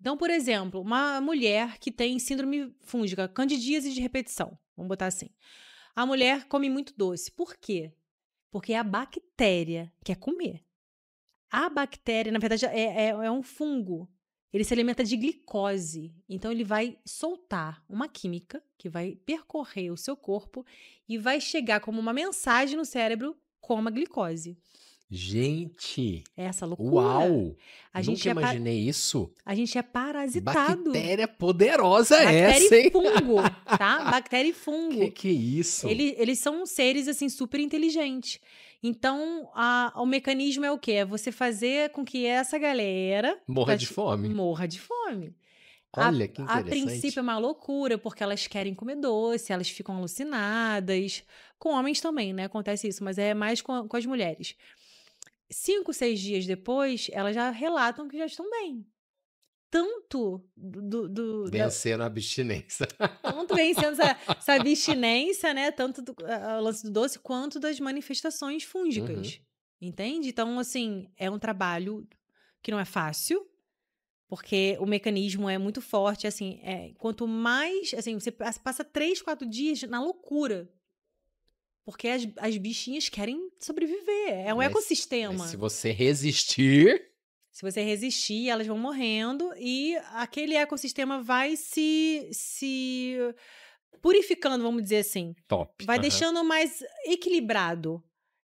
Speaker 2: Então, por exemplo, uma mulher que tem síndrome fúngica, candidíase de repetição, vamos botar assim. A mulher come muito doce. Por quê? Porque é a bactéria quer comer. A bactéria, na verdade, é, é, é um fungo. Ele se alimenta de glicose. Então, ele vai soltar uma química que vai percorrer o seu corpo e vai chegar como uma mensagem no cérebro: coma glicose.
Speaker 1: Gente! Essa loucura. Uau! A Nunca é imaginei par... isso. A gente
Speaker 2: é parasitado. Bactéria
Speaker 1: poderosa é Bactéria essa, hein? Bactéria
Speaker 2: e fungo, tá?
Speaker 1: Bactéria e fungo. Que que é isso?
Speaker 2: Eles, eles são seres, assim, super inteligentes. Então, a, o mecanismo é o quê? É você fazer com que essa galera... Morra de fome. Morra de fome. Olha, a, que interessante. A princípio é uma loucura, porque elas querem comer doce, elas ficam alucinadas. Com homens também, né? Acontece isso, mas é mais com, com as mulheres cinco, seis dias depois, elas já relatam que já estão bem. Tanto do. do vencendo
Speaker 1: da... a abstinência.
Speaker 2: Tanto vencendo essa, essa abstinência, né? Tanto do, lance do doce, quanto das manifestações uhum. fúngicas. Uhum. Entende? Então, assim, é um trabalho que não é fácil, porque o mecanismo é muito forte. Assim, é, quanto mais. Assim, você passa três, quatro dias na loucura porque as, as bichinhas querem sobreviver. É um mas, ecossistema. Mas se
Speaker 1: você resistir.
Speaker 2: Se você resistir, elas vão morrendo e aquele ecossistema vai se. se purificando, vamos dizer assim.
Speaker 1: Top. Vai uhum. deixando
Speaker 2: mais equilibrado.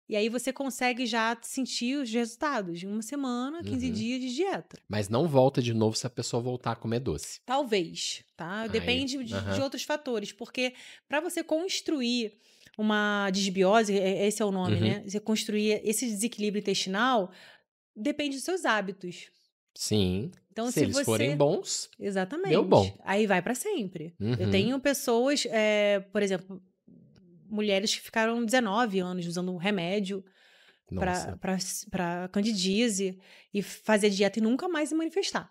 Speaker 2: E aí você consegue já sentir os resultados de uma semana, 15 uhum. dias de dieta.
Speaker 1: Mas não volta de novo se a pessoa voltar a comer doce.
Speaker 2: Talvez, tá? Depende Aí, de, de, outros fatores, porque para você construir uma disbiose, é, é, esse é o nome, né? uhum. né? Você construir esse desequilíbrio intestinal depende dos seus hábitos.
Speaker 1: Sim. Então, se, se eles você... forem bons, exatamente. Deu bom.
Speaker 2: Aí vai para sempre. Uhum. Eu tenho pessoas, é, por exemplo, mulheres que ficaram 19 anos usando um remédio para candidíase e fazer dieta e nunca mais se manifestar.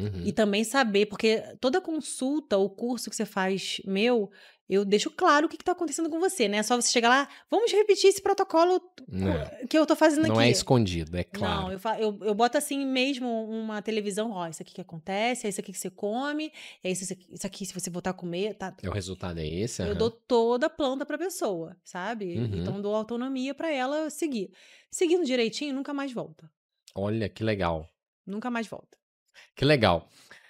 Speaker 2: Uhum. E também saber, porque toda consulta ou curso que você faz meu, eu deixo claro o que está acontecendo com você, né? É só você chegar lá, vamos repetir esse protocolo é. que eu estou fazendo não aqui. Não é
Speaker 1: escondido, é claro.
Speaker 2: Não, eu, eu, eu boto assim mesmo uma televisão, ó, isso aqui que acontece, é isso aqui que você come, é isso, isso aqui se você voltar a comer, tá?
Speaker 1: É o resultado é esse? Eu dou
Speaker 2: toda a planta pra pessoa, sabe? Uhum. Então dou autonomia para ela seguir. Seguindo direitinho, nunca mais volta.
Speaker 1: Olha, que legal.
Speaker 2: Nunca mais volta.
Speaker 1: Que legal.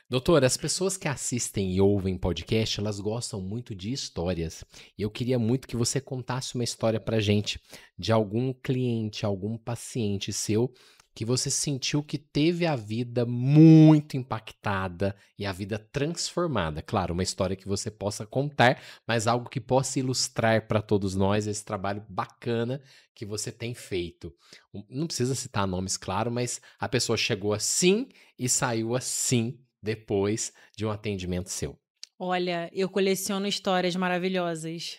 Speaker 1: Doutor, as pessoas que assistem e ouvem podcast, elas gostam muito de histórias. E eu queria muito que você contasse uma história pra gente de algum cliente, algum paciente seu que você sentiu que teve a vida muito impactada e a vida transformada. Claro, uma história que você possa contar, mas algo que possa ilustrar para todos nós esse trabalho bacana que você tem feito. Não precisa citar nomes, claro, mas a pessoa chegou assim e saiu assim depois de um atendimento seu.
Speaker 2: Olha, eu coleciono histórias maravilhosas.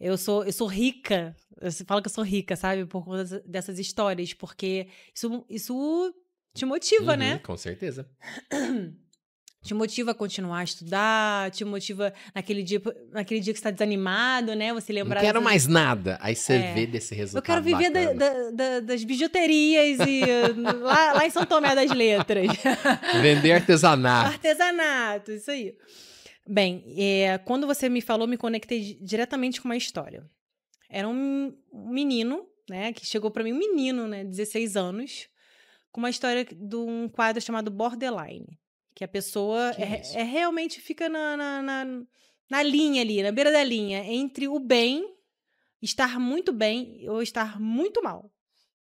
Speaker 2: Eu sou, eu sou rica. Você fala que eu sou rica, sabe? Por conta dessas histórias, porque isso, isso te motiva, né? uhum, né? Com certeza. Te motiva a continuar a estudar, te motiva naquele dia, naquele dia que você está desanimado, né? Você lembrar. Não quero dessas... mais
Speaker 1: nada. Aí você é. vê desse resultado. Eu quero viver da,
Speaker 2: da, da, das bijuterias e lá, lá em São Tomé das Letras.
Speaker 1: Vender artesanato.
Speaker 2: Artesanato, isso aí. Bem, é, quando você me falou, me conectei diretamente com uma história. Era um, menino, né, que chegou para mim, um menino, né, 16 anos, com uma história de um quadro chamado Borderline, que a pessoa que é, é, é, realmente fica na, na, na, na linha ali, na beira da linha, entre o bem, estar muito bem ou estar muito mal.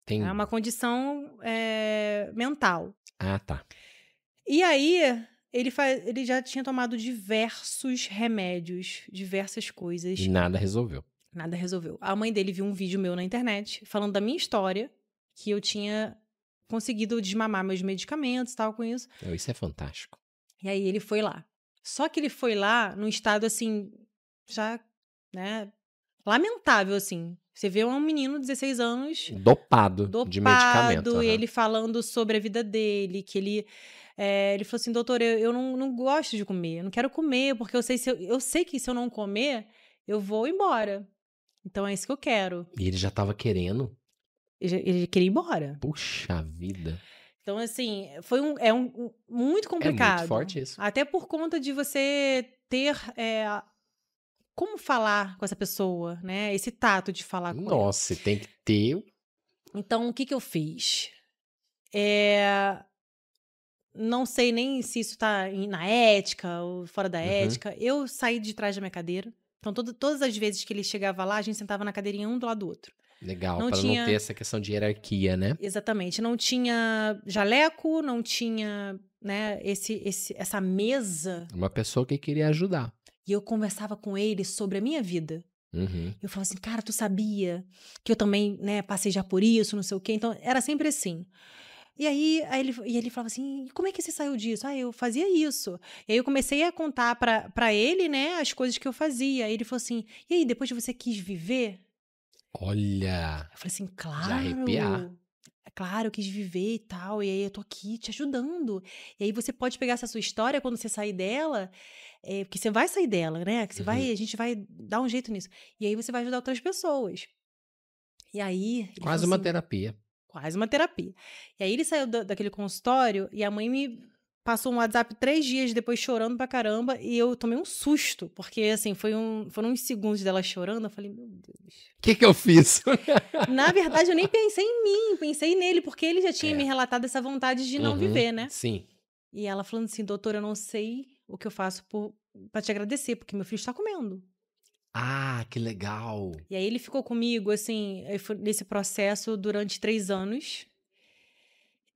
Speaker 2: Tem... É uma condição é, mental. Ah, tá. E aí, ele, faz, ele já tinha tomado diversos remédios, diversas coisas. E nada resolveu. Nada resolveu. A mãe dele viu um vídeo meu na internet falando da minha história, que eu tinha conseguido desmamar meus medicamentos e tal com isso.
Speaker 1: Oh, isso é fantástico.
Speaker 2: E aí ele foi lá. Só que ele foi lá num estado assim, já, né, lamentável assim. Você vê um menino de 16 anos dopado, dopado de medicamento. Uhum. Ele falando sobre a vida dele, que ele é, ele falou assim, doutor, eu, eu não, não gosto de comer, eu não quero comer, porque eu sei, se eu, eu sei que se eu não comer, eu vou embora. Então é isso que eu quero.
Speaker 1: E ele já tava querendo? Ele, ele
Speaker 2: queria ir embora.
Speaker 1: Puxa vida.
Speaker 2: Então, assim, foi um, é um, um muito complicado. É muito forte isso. Até por conta de você ter é, como falar com essa pessoa, né? Esse tato de falar com Nossa, ela.
Speaker 1: Nossa, tem que ter.
Speaker 2: Então, o que que eu
Speaker 1: fiz?
Speaker 2: É, não sei nem se isso tá na ética ou fora da uhum. ética. Eu saí de trás da minha cadeira. Então, todo, todas as vezes que ele chegava lá, a gente sentava na cadeirinha um do lado do outro.
Speaker 1: Legal, não pra tinha... não ter essa questão de hierarquia, né?
Speaker 2: Exatamente. Não tinha jaleco, não tinha, né, esse, esse, essa mesa.
Speaker 1: Uma pessoa que queria ajudar.
Speaker 2: E eu conversava com ele sobre a minha vida. Uhum. Eu falava assim, cara, tu sabia que eu também, né, passei já por isso, não sei o quê. Então, era sempre assim. E aí, aí ele, e ele falava assim: como é que você saiu disso? Ah, eu fazia isso. E aí eu comecei a contar pra, ele, né, as coisas que eu fazia. E ele falou assim: e aí, depois você quis viver?
Speaker 1: Olha!
Speaker 2: Eu falei assim: claro. Já é claro, eu quis viver e tal, e aí eu tô aqui te ajudando. E aí você pode pegar essa sua história quando você sair dela, é, porque você vai sair dela, né? Que você uhum. vai, a gente vai dar um jeito nisso. E aí você vai ajudar outras pessoas. E aí. Quase uma assim terapia quase uma terapia. E aí ele saiu da, daquele consultório e a mãe me passou um WhatsApp três dias depois chorando pra caramba e eu tomei um susto, porque assim, foi um, foram uns segundos dela chorando, eu falei, meu Deus.
Speaker 1: O que que eu fiz?
Speaker 2: Na verdade, eu nem pensei em mim, pensei nele, porque ele já tinha é. me relatado essa vontade de não uhum, viver, né? Sim. E ela falando assim, doutor, eu não sei o que eu faço por, pra te agradecer, porque meu filho está comendo.
Speaker 1: Ah, que legal!
Speaker 2: E aí ele ficou comigo, assim, nesse processo durante três anos.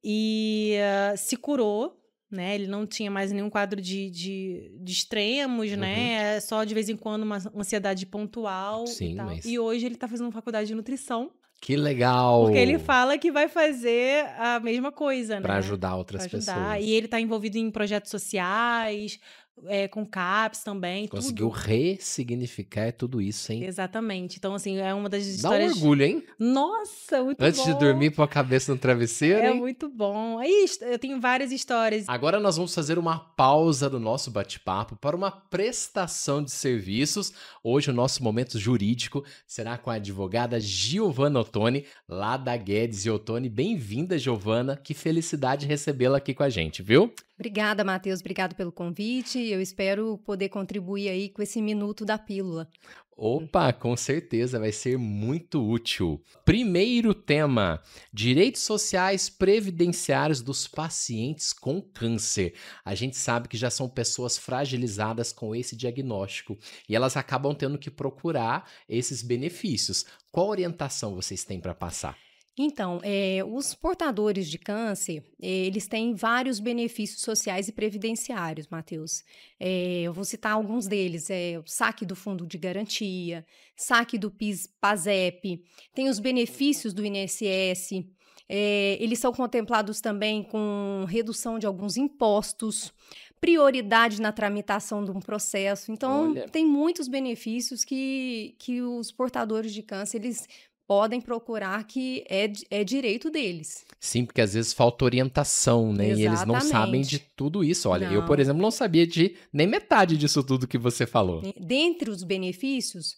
Speaker 2: E uh, se curou, né? Ele não tinha mais nenhum quadro de, de, de extremos, né? uhum. né? Só de vez em quando uma ansiedade pontual. Sim, e, tal. Mas... e hoje ele tá fazendo faculdade de nutrição.
Speaker 1: Que legal! Porque ele
Speaker 2: fala que vai fazer a mesma coisa, pra né? Pra ajudar outras pra ajudar. pessoas. E ele tá envolvido em projetos sociais, é, com CAPS também. Conseguiu tudo.
Speaker 1: ressignificar é tudo isso, hein?
Speaker 2: Exatamente. Então, assim, é uma das histórias. Dá um orgulho, hein? Nossa, muito Antes bom. Antes de
Speaker 1: dormir, pôr a cabeça no travesseiro. É hein?
Speaker 2: muito bom. Aí eu tenho várias histórias.
Speaker 1: Agora nós vamos fazer uma pausa do nosso bate-papo para uma prestação de serviços. Hoje o nosso momento jurídico será com a advogada Giovana Ottoni, lá da Guedes e Ottoni. Bem-vinda, Giovana. Que felicidade recebê-la aqui com a gente, viu?
Speaker 3: Obrigada, Matheus. Obrigado pelo convite. Eu espero poder contribuir aí com esse minuto da pílula.
Speaker 1: Opa, com certeza vai ser muito útil. Primeiro tema: direitos sociais previdenciários dos pacientes com câncer. A gente sabe que já são pessoas fragilizadas com esse diagnóstico e elas acabam tendo que procurar esses benefícios. Qual orientação vocês têm para passar?
Speaker 3: Então, é, os portadores de câncer, eh, eles têm vários benefícios sociais e previdenciários, Matheus. É, eu vou citar alguns deles, é o saque do fundo de garantia, saque do PIS, PASEP, tem os benefícios do INSS, eles são contemplados também com redução de alguns impostos, prioridade na tramitação de um processo. Então, Olha. tem muitos benefícios que, que os portadores de câncer, eles podem procurar que é, é direito deles.
Speaker 1: Sim, porque às vezes falta orientação, né? Exatamente. E eles não sabem de tudo isso. Olha, não. eu, por exemplo, não sabia de nem metade disso tudo que você falou.
Speaker 3: Dentre os benefícios,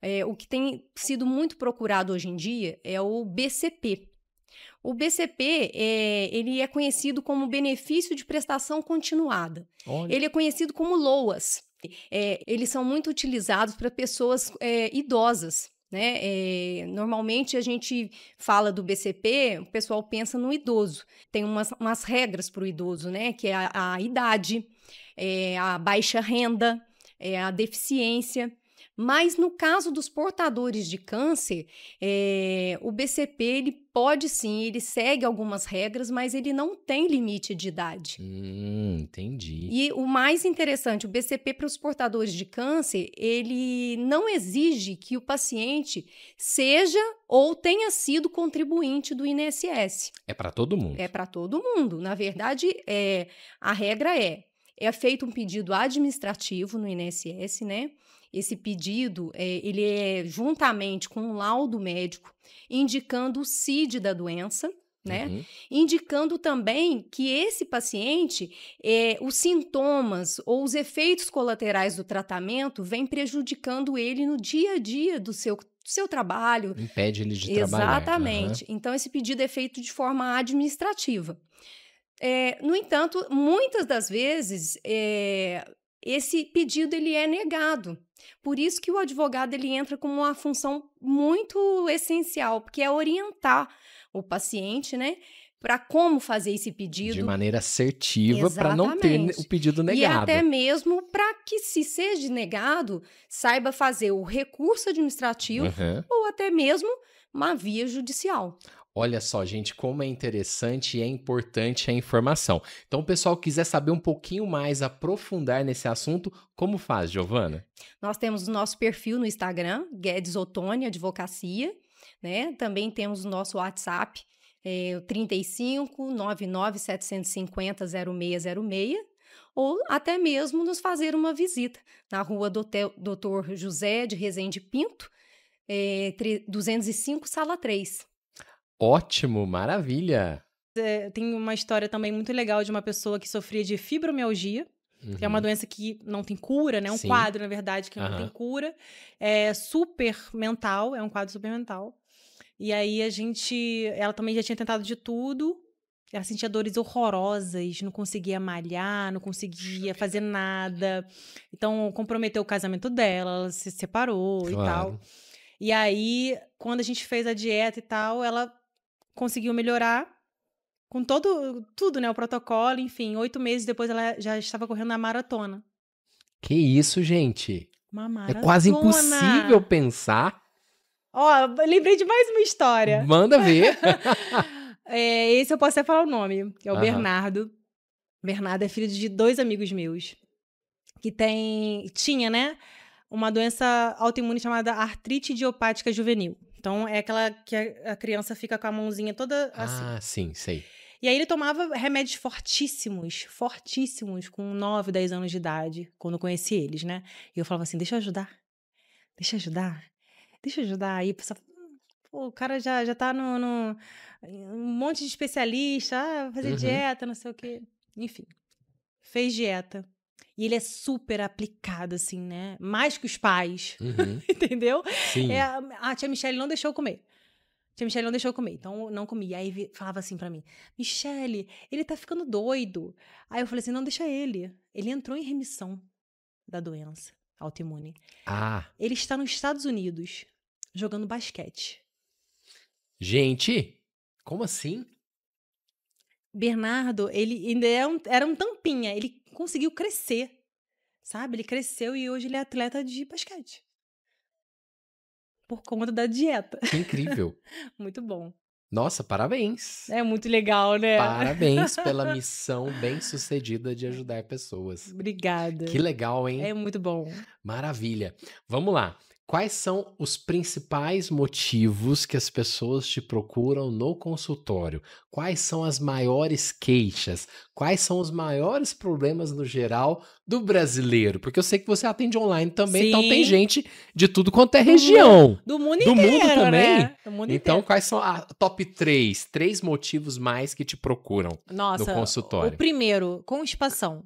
Speaker 3: é, o que tem sido muito procurado hoje em dia é o BCP. O BCP é, ele é conhecido como benefício de prestação continuada. Olha. Ele é conhecido como LOAS. É, eles são muito utilizados para pessoas é, idosas né? É, normalmente a gente fala do BCP, o pessoal pensa no idoso. Tem umas, umas regras para o idoso, né? Que é a, a idade, é a baixa renda, é a deficiência. Mas no caso dos portadores de câncer, é, o BCP ele pode sim, ele segue algumas regras, mas ele não tem limite de idade.
Speaker 1: Hum, entendi.
Speaker 3: E o mais interessante, o BCP para os portadores de câncer, ele não exige que o paciente seja ou tenha sido contribuinte do INSS.
Speaker 1: É para todo mundo.
Speaker 3: É para todo mundo. Na verdade, é, a regra é é feito um pedido administrativo no INSS, né? Esse pedido, é, ele é juntamente com um laudo médico, indicando o CID da doença, né? Uhum. Indicando também que esse paciente, é, os sintomas ou os efeitos colaterais do tratamento vêm prejudicando ele no dia a dia do seu seu trabalho.
Speaker 1: Impede ele de Exatamente. trabalhar. Exatamente. Uhum.
Speaker 3: Então, esse pedido é feito de forma administrativa. É, no entanto, muitas das vezes é, esse pedido ele é negado. Por isso que o advogado ele entra como uma função muito essencial, porque é orientar o paciente, né? Para como fazer esse pedido. De maneira
Speaker 1: assertiva, para não ter o pedido negado. E até
Speaker 3: mesmo para que, se seja negado, saiba fazer o recurso administrativo uhum. ou até mesmo uma via judicial.
Speaker 1: Olha só, gente, como é interessante e é importante a informação. Então, o pessoal quiser saber um pouquinho mais, aprofundar nesse assunto, como
Speaker 3: faz, Giovana? Nós temos o nosso perfil no Instagram, Guedes Otônia Advocacia, né? Também temos o nosso WhatsApp, é, 35 99 0606 ou até mesmo nos fazer uma visita na rua Doutor José de Rezende Pinto, é, 205, sala 3.
Speaker 1: Ótimo, maravilha!
Speaker 3: É, tem uma
Speaker 2: história também muito legal de uma pessoa que sofria de fibromialgia, uhum. que é uma uhum. doença que não tem cura, né? É um Sim. quadro, na verdade, que uhum. não tem cura. É super mental, é um quadro super mental. E aí a gente. Ela também já tinha tentado de tudo. Ela sentia dores horrorosas, não conseguia malhar, não conseguia fazer nada. Então, comprometeu o casamento dela, ela se separou claro. e tal. E aí, quando a gente fez a dieta e tal, ela conseguiu melhorar com todo tudo, né? O protocolo, enfim. Oito meses depois ela já estava correndo na maratona.
Speaker 1: Que isso, gente?
Speaker 2: Uma maratona. É quase impossível
Speaker 1: pensar.
Speaker 2: Ó, lembrei de mais uma história.
Speaker 1: Manda ver.
Speaker 2: é, esse eu posso até falar o nome. É o Bernardo. Bernardo é filho de dois amigos meus. Que tem. Tinha, né? uma doença autoimune chamada artrite idiopática juvenil. Então, é aquela que a criança fica com a mãozinha toda ah, assim.
Speaker 1: Ah, sim, sei.
Speaker 2: E aí ele tomava remédios fortíssimos, fortíssimos, com 9, 10 anos de idade, quando eu conheci eles, né? E eu falava assim, deixa eu ajudar, deixa eu ajudar, deixa eu ajudar. Aí pensava, o cara já, já tá no, no um monte de especialista, ah, fazer uhum. dieta, não sei o quê. Enfim, fez dieta, e ele é super aplicado, assim, né? Mais que os pais. Uhum. Entendeu? Sim. É, a tia Michelle não deixou eu comer. Tia Michelle não deixou eu comer, então não comi. Aí falava assim para mim: Michelle, ele tá ficando doido. Aí eu falei assim: não, deixa ele. Ele entrou em remissão da doença autoimune. Ah. Ele está nos Estados Unidos jogando basquete.
Speaker 1: Gente, como assim?
Speaker 2: Bernardo, ele ainda era é um, era um tampinha. Ele conseguiu crescer, sabe? Ele cresceu e hoje ele é atleta de basquete. Por conta da dieta.
Speaker 1: Que incrível.
Speaker 2: muito bom.
Speaker 1: Nossa, parabéns.
Speaker 2: É muito legal, né? Parabéns pela
Speaker 1: missão bem-sucedida de ajudar pessoas.
Speaker 2: Obrigada. Que legal,
Speaker 1: hein? É muito bom. Maravilha. Vamos lá. Quais são os principais motivos que as pessoas te procuram no consultório? Quais são as maiores queixas? Quais são os maiores problemas no geral do brasileiro? Porque eu sei que você atende online também, Sim. então tem gente de tudo quanto é região. Do mundo, inteiro. Do mundo também? Né? Do mundo então, quais são a top 3? Três motivos mais que te procuram Nossa, no consultório? O
Speaker 2: primeiro, constipação.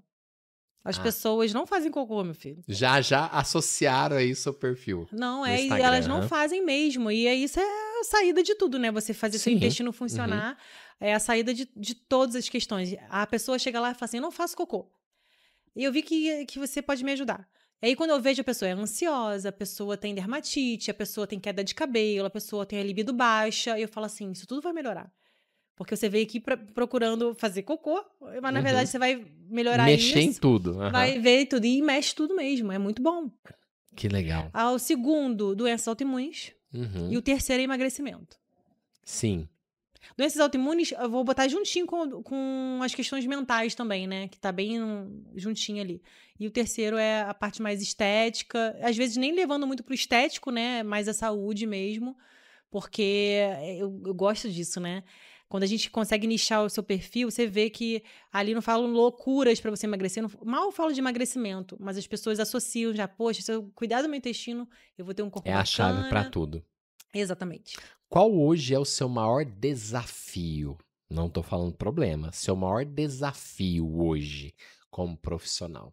Speaker 2: As ah. pessoas não fazem cocô, meu filho.
Speaker 1: Já, já associaram aí seu perfil. Não, é, Instagram. e elas não né?
Speaker 2: fazem mesmo. E isso é a saída de tudo, né? Você fazer Sim. seu intestino uhum. funcionar uhum. é a saída de, de todas as questões. A pessoa chega lá e fala assim: eu não faço cocô. E eu vi que, que você pode me ajudar. E aí, quando eu vejo a pessoa é ansiosa, a pessoa tem dermatite, a pessoa tem queda de cabelo, a pessoa tem a libido baixa, eu falo assim: isso tudo vai melhorar. Porque você veio aqui pra, procurando fazer cocô, mas na uhum. verdade você vai melhorar Mexer isso. Mexer em tudo. Uhum. Vai ver tudo e mexe tudo mesmo. É muito bom. Que legal. Ah, o segundo, doenças autoimunes. Uhum. E o terceiro é emagrecimento. Sim. Doenças autoimunes, eu vou botar juntinho com, com as questões mentais também, né? Que tá bem juntinho ali. E o terceiro é a parte mais estética. Às vezes nem levando muito pro estético, né? Mais a saúde mesmo. Porque eu, eu gosto disso, né? Quando a gente consegue nichar o seu perfil, você vê que ali não falam loucuras para você emagrecer. Não, mal falo de emagrecimento, mas as pessoas associam já, poxa, se eu cuidar do meu intestino, eu vou ter um corpo É bacana. a chave para tudo. Exatamente.
Speaker 1: Qual hoje é o seu maior desafio? Não estou falando problema. Seu maior desafio hoje como profissional?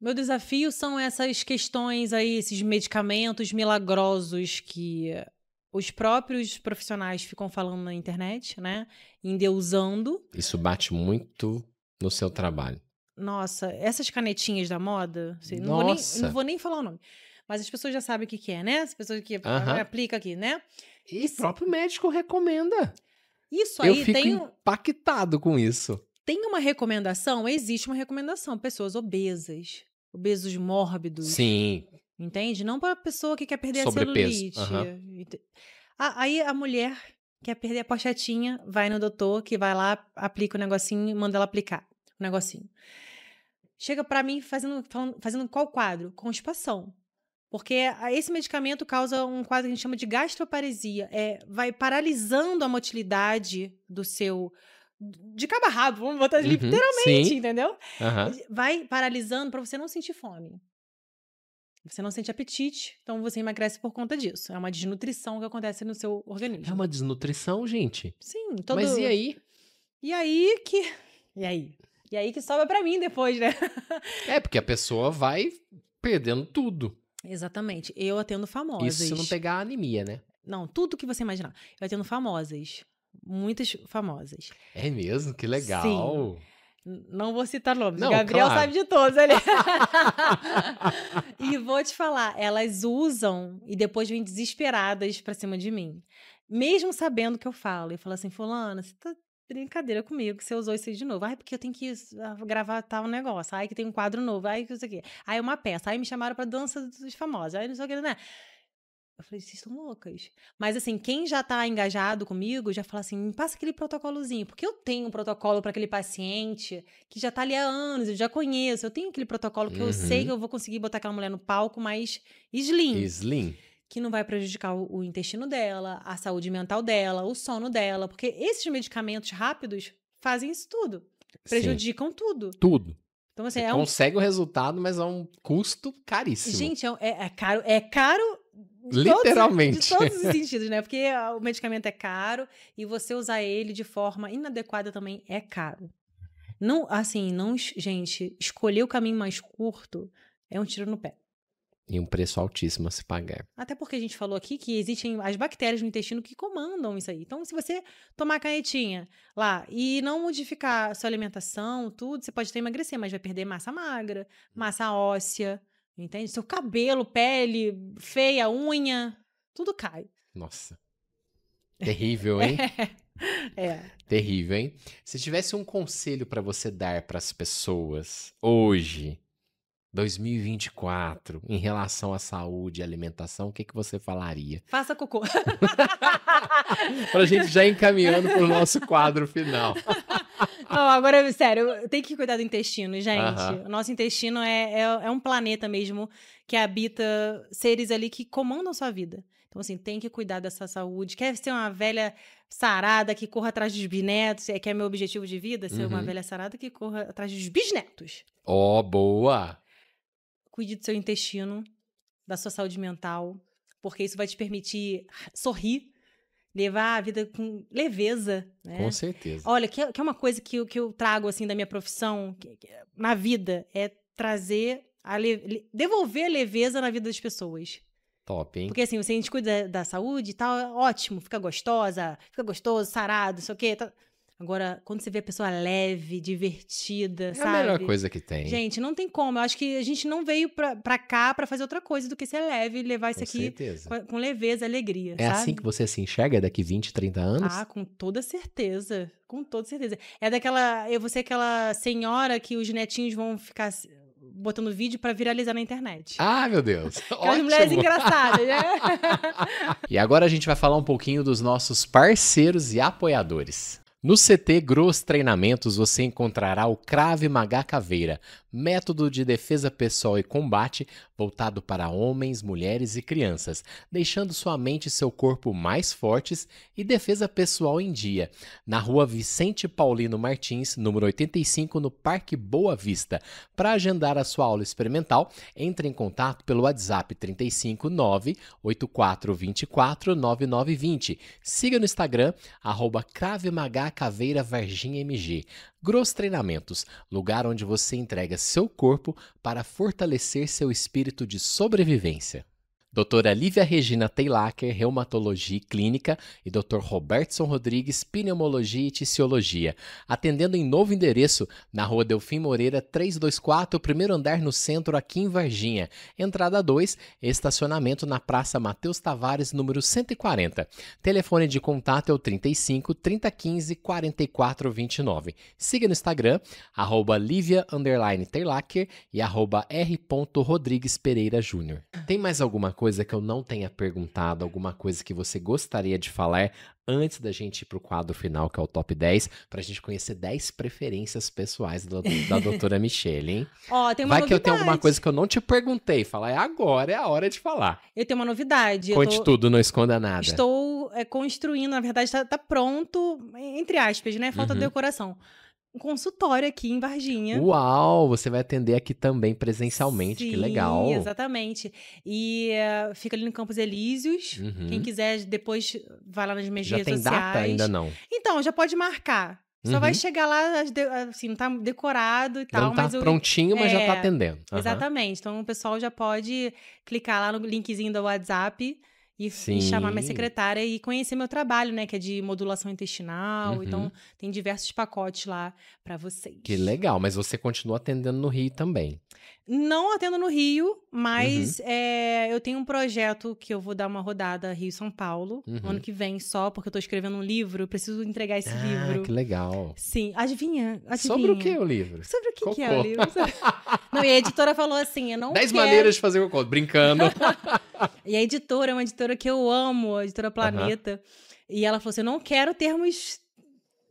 Speaker 2: Meu desafio são essas questões aí, esses medicamentos milagrosos que os próprios profissionais ficam falando na internet, né? Endeusando.
Speaker 1: Isso bate muito no seu trabalho.
Speaker 2: Nossa, essas canetinhas da moda, assim, não, vou nem, não vou nem falar o nome. Mas as pessoas já sabem o que, que é, né? As pessoas que uh -huh. aplica aqui, né? E o próprio médico recomenda. Isso aí Eu fico tem...
Speaker 1: impactado com isso.
Speaker 2: Tem uma recomendação, existe uma recomendação. Pessoas obesas, obesos mórbidos. Sim. Entende? Não para a pessoa que quer perder Sobrepeso. a celulite. Uhum. Ah, aí a mulher quer perder a pochetinha, vai no doutor, que vai lá, aplica o negocinho e manda ela aplicar o negocinho. Chega para mim fazendo, falando, fazendo qual quadro? Constipação. Porque esse medicamento causa um quadro que a gente chama de gastroparesia. É, vai paralisando a motilidade do seu. De cabo a rabo, vamos botar uhum, literalmente, sim. entendeu? Uhum. Vai paralisando para você não sentir fome. Você não sente apetite, então você emagrece por conta disso. É uma desnutrição que acontece no
Speaker 1: seu é organismo. É uma desnutrição, gente? Sim,
Speaker 2: todo... Mas e aí? E aí que... E aí? E aí que sobra para mim depois, né? é,
Speaker 1: porque a pessoa vai perdendo tudo.
Speaker 2: Exatamente. Eu atendo famosas. Isso se não pegar anemia, né? Não, tudo que você imaginar. Eu atendo famosas. Muitas famosas.
Speaker 1: É mesmo? Que legal. Sim.
Speaker 2: Não vou citar nomes. Não, Gabriel claro. sabe de todos ali. e vou te falar, elas usam e depois vêm desesperadas para cima de mim. Mesmo sabendo que eu falo. E falo assim, fulana, você tá brincadeira comigo, que você usou isso aí de novo. Ai, porque eu tenho que ah, gravar tal negócio. Ai, que tem um quadro novo. Ai, que isso aqui. Ai, uma peça. Ai, me chamaram pra dança dos famosos. Ai, não sei o que, né? Eu falei, vocês estão loucas. Mas assim, quem já tá engajado comigo já fala assim: me passa aquele protocolozinho, porque eu tenho um protocolo para aquele paciente que já tá ali há anos, eu já conheço, eu tenho aquele protocolo que uhum. eu sei uhum. que eu vou conseguir botar aquela mulher no palco, mas slim. Slim. Que não vai prejudicar o, o intestino dela, a saúde mental dela, o sono dela, porque esses medicamentos rápidos fazem isso tudo. Prejudicam Sim. tudo. Tudo. Então, assim, é consegue
Speaker 1: o resultado, mas é um custo caríssimo. Gente,
Speaker 2: é, é, é caro, é caro Literalmente. Todos, de todos os sentidos, né? Porque ah, o medicamento é caro e você usar ele de forma inadequada também é caro. Não, assim, não, gente, escolher o caminho mais curto é um tiro no pé.
Speaker 1: E um preço altíssimo a se pagar.
Speaker 2: Até porque a gente falou aqui que existem as bactérias no intestino que comandam isso aí. Então, se você tomar canetinha lá e não modificar sua alimentação, tudo, você pode até emagrecer, mas vai perder massa magra, massa óssea. Entende? Seu cabelo, pele, feia, unha, tudo cai.
Speaker 1: Nossa. Terrível, hein?
Speaker 2: é.
Speaker 1: Terrível, hein? Se tivesse um conselho para você dar para as pessoas hoje, 2024 em relação à saúde e alimentação, o que, que você falaria? Faça cocô. para gente já encaminhando para o nosso quadro final.
Speaker 2: Não, agora, sério, tem que cuidar do intestino, gente. Uh -huh. O nosso intestino é, é, é, um planeta mesmo que habita seres ali que comandam sua vida. Então, assim, tem que cuidar dessa saúde. Quer ser uma velha sarada que corra atrás dos bisnetos? É que é meu objetivo de vida, ser uma uhum. velha sarada que corra atrás dos bisnetos.
Speaker 1: Ó, oh, boa!
Speaker 2: Cuide do seu intestino, da sua saúde mental, porque isso vai te permitir sorrir, levar a vida com leveza. Né? Com certeza. Olha, que, é, que é uma coisa que, que eu trago assim da minha profissão que, que, na vida, é trazer, a le, devolver a leveza na vida das pessoas. Top, hein? Porque assim, se a gente cuida da, saúde e tal, é ótimo, fica gostosa, fica gostoso, sarado, não sei o quê. Tá, Agora, quando você vê a pessoa leve, divertida, é sabe? É a melhor coisa
Speaker 1: que tem. Gente,
Speaker 2: não tem como. Eu acho que a gente não veio pra, pra cá pra fazer outra coisa do que ser leve e levar isso com aqui Com, com leveza, alegria. É assim sabe? assim que
Speaker 1: você se enxerga daqui 20, 30 anos? Ah,
Speaker 2: com toda certeza. Com toda certeza. É daquela. Eu vou ser aquela senhora que os netinhos vão ficar botando vídeo para viralizar na internet.
Speaker 1: Ah, meu Deus. as mulheres engraçadas, né? e agora a gente vai falar um pouquinho dos nossos parceiros e apoiadores. No CT Gross Treinamentos você encontrará o Crave Maga Caveira, método de defesa pessoal e combate voltado para homens, mulheres e crianças, deixando sua mente e seu corpo mais fortes e defesa pessoal em dia. Na rua Vicente Paulino Martins, número 85, no Parque Boa Vista. Para agendar a sua aula experimental, entre em contato pelo WhatsApp 359 8424 9920. Siga no Instagram, arroba Maga Caveira Varginha MG. Gross Treinamentos, lugar onde você entrega seu corpo para fortalecer seu espírito de sobrevivência. Doutora Lívia Regina Teilacker, Reumatologia e Clínica, e Dr. Robertson Rodrigues, Pneumologia e Tisiologia, atendendo em novo endereço na Rua Delfim Moreira, 324, primeiro andar no centro, aqui em Varginha. Entrada 2, estacionamento na Praça Matheus Tavares, número 140. Telefone de contato é o 35 3015 4429. Siga no Instagram, arroba Lívia Teilacker e arroba R. Rodrigues Pereira Júnior. Tem mais alguma coisa? coisa que eu não tenha perguntado, alguma coisa que você gostaria de falar antes da gente ir para o quadro final, que é o top 10, para a gente conhecer 10 preferências pessoais da, da doutora Michelle, hein?
Speaker 2: Ó, tem uma Vai novidade. que eu tenho alguma
Speaker 1: coisa que eu não te perguntei. Falar, é agora, é a hora de falar.
Speaker 2: Eu tenho uma novidade. Conte tô... tudo,
Speaker 1: não esconda nada.
Speaker 2: Estou é, construindo, na verdade, está tá pronto, entre aspas, né? Falta uhum. decoração um consultório aqui em Varginha.
Speaker 1: Uau, você vai atender aqui também presencialmente, Sim, que legal.
Speaker 2: Exatamente. E uh, fica ali no Campos Elíseos. Uhum. Quem quiser depois vai lá nas minhas já tem Data ainda não. Então, já pode marcar. Só uhum. vai chegar lá, assim, não tá decorado e então tal. Não tá mas prontinho, eu... mas é, já tá é, atendendo. Uhum. Exatamente. Então o pessoal já pode clicar lá no linkzinho do WhatsApp e, e, chamar minha secretária e conhecer meu trabalho, né? Que é de modulação intestinal. Uhum. Então, tem diversos pacotes lá para vocês.
Speaker 1: Que legal, mas você continua atendendo no Rio também.
Speaker 2: Não atendo no Rio, uhum. mas uhum. é, eu tenho um projeto que eu vou dar uma rodada Rio-São Paulo, uhum. ano que vem só, porque eu tô escrevendo um livro, preciso entregar esse ah, livro. que
Speaker 1: legal. Sim, adivinha, adivinha. Sobre o que é o livro? Sobre
Speaker 2: o que, que é o livro. não, e a editora falou assim, eu não Dez quero... maneiras de
Speaker 1: fazer cocô, brincando.
Speaker 2: e a editora é uma editora que eu amo, a editora Planeta. Uhum. E ela falou assim: eu não quero termos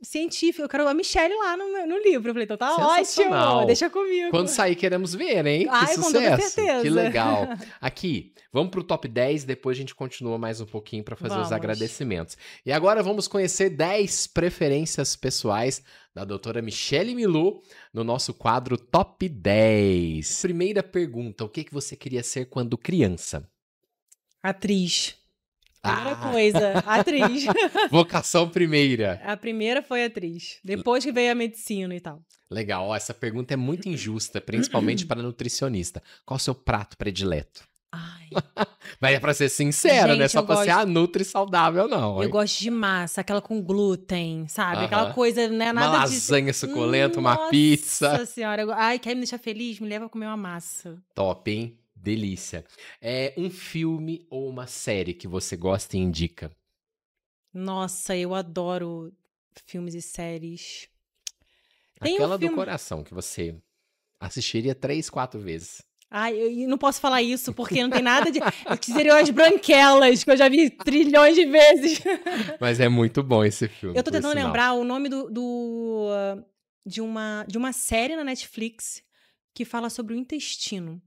Speaker 2: científico. Eu quero a Michelle lá no, no livro. Eu falei, então tá ótimo, deixa comigo. Quando sair,
Speaker 1: queremos ver, hein? Ai, que sucesso. Que legal. Aqui, vamos pro top 10, depois a gente continua mais um pouquinho para fazer vamos. os agradecimentos. E agora vamos conhecer 10 preferências pessoais da doutora Michelle Milu no nosso quadro Top 10. Primeira pergunta, o que, que você queria ser quando criança? Atriz. Primeira ah. coisa, atriz. Vocação primeira.
Speaker 2: A primeira foi atriz. Depois que veio a medicina e tal.
Speaker 1: Legal. Essa pergunta é muito injusta, principalmente para nutricionista. Qual o seu prato predileto? Ai. Mas é pra ser sincera, né? Só pra gosto... ser a ah, Nutri saudável, não. Hein? Eu gosto
Speaker 2: de massa, aquela com glúten, sabe? Uh -huh. Aquela coisa, né? Nada uma lasanha de... suculenta, uma pizza. Nossa senhora. Ai, quer me deixar feliz? Me leva a comer uma massa.
Speaker 1: Top, hein? Delícia. É um filme ou uma série que você gosta e indica?
Speaker 2: Nossa, eu adoro filmes e séries. Tem Aquela um filme... do coração
Speaker 1: que você assistiria três, quatro vezes.
Speaker 2: Ai, eu não posso falar isso, porque não tem nada de. eu Seriam as branquelas, que eu já vi trilhões de vezes.
Speaker 1: Mas é muito bom esse filme. Eu tô tentando lembrar
Speaker 2: o nome do, do, de, uma, de uma série na Netflix que fala sobre o intestino.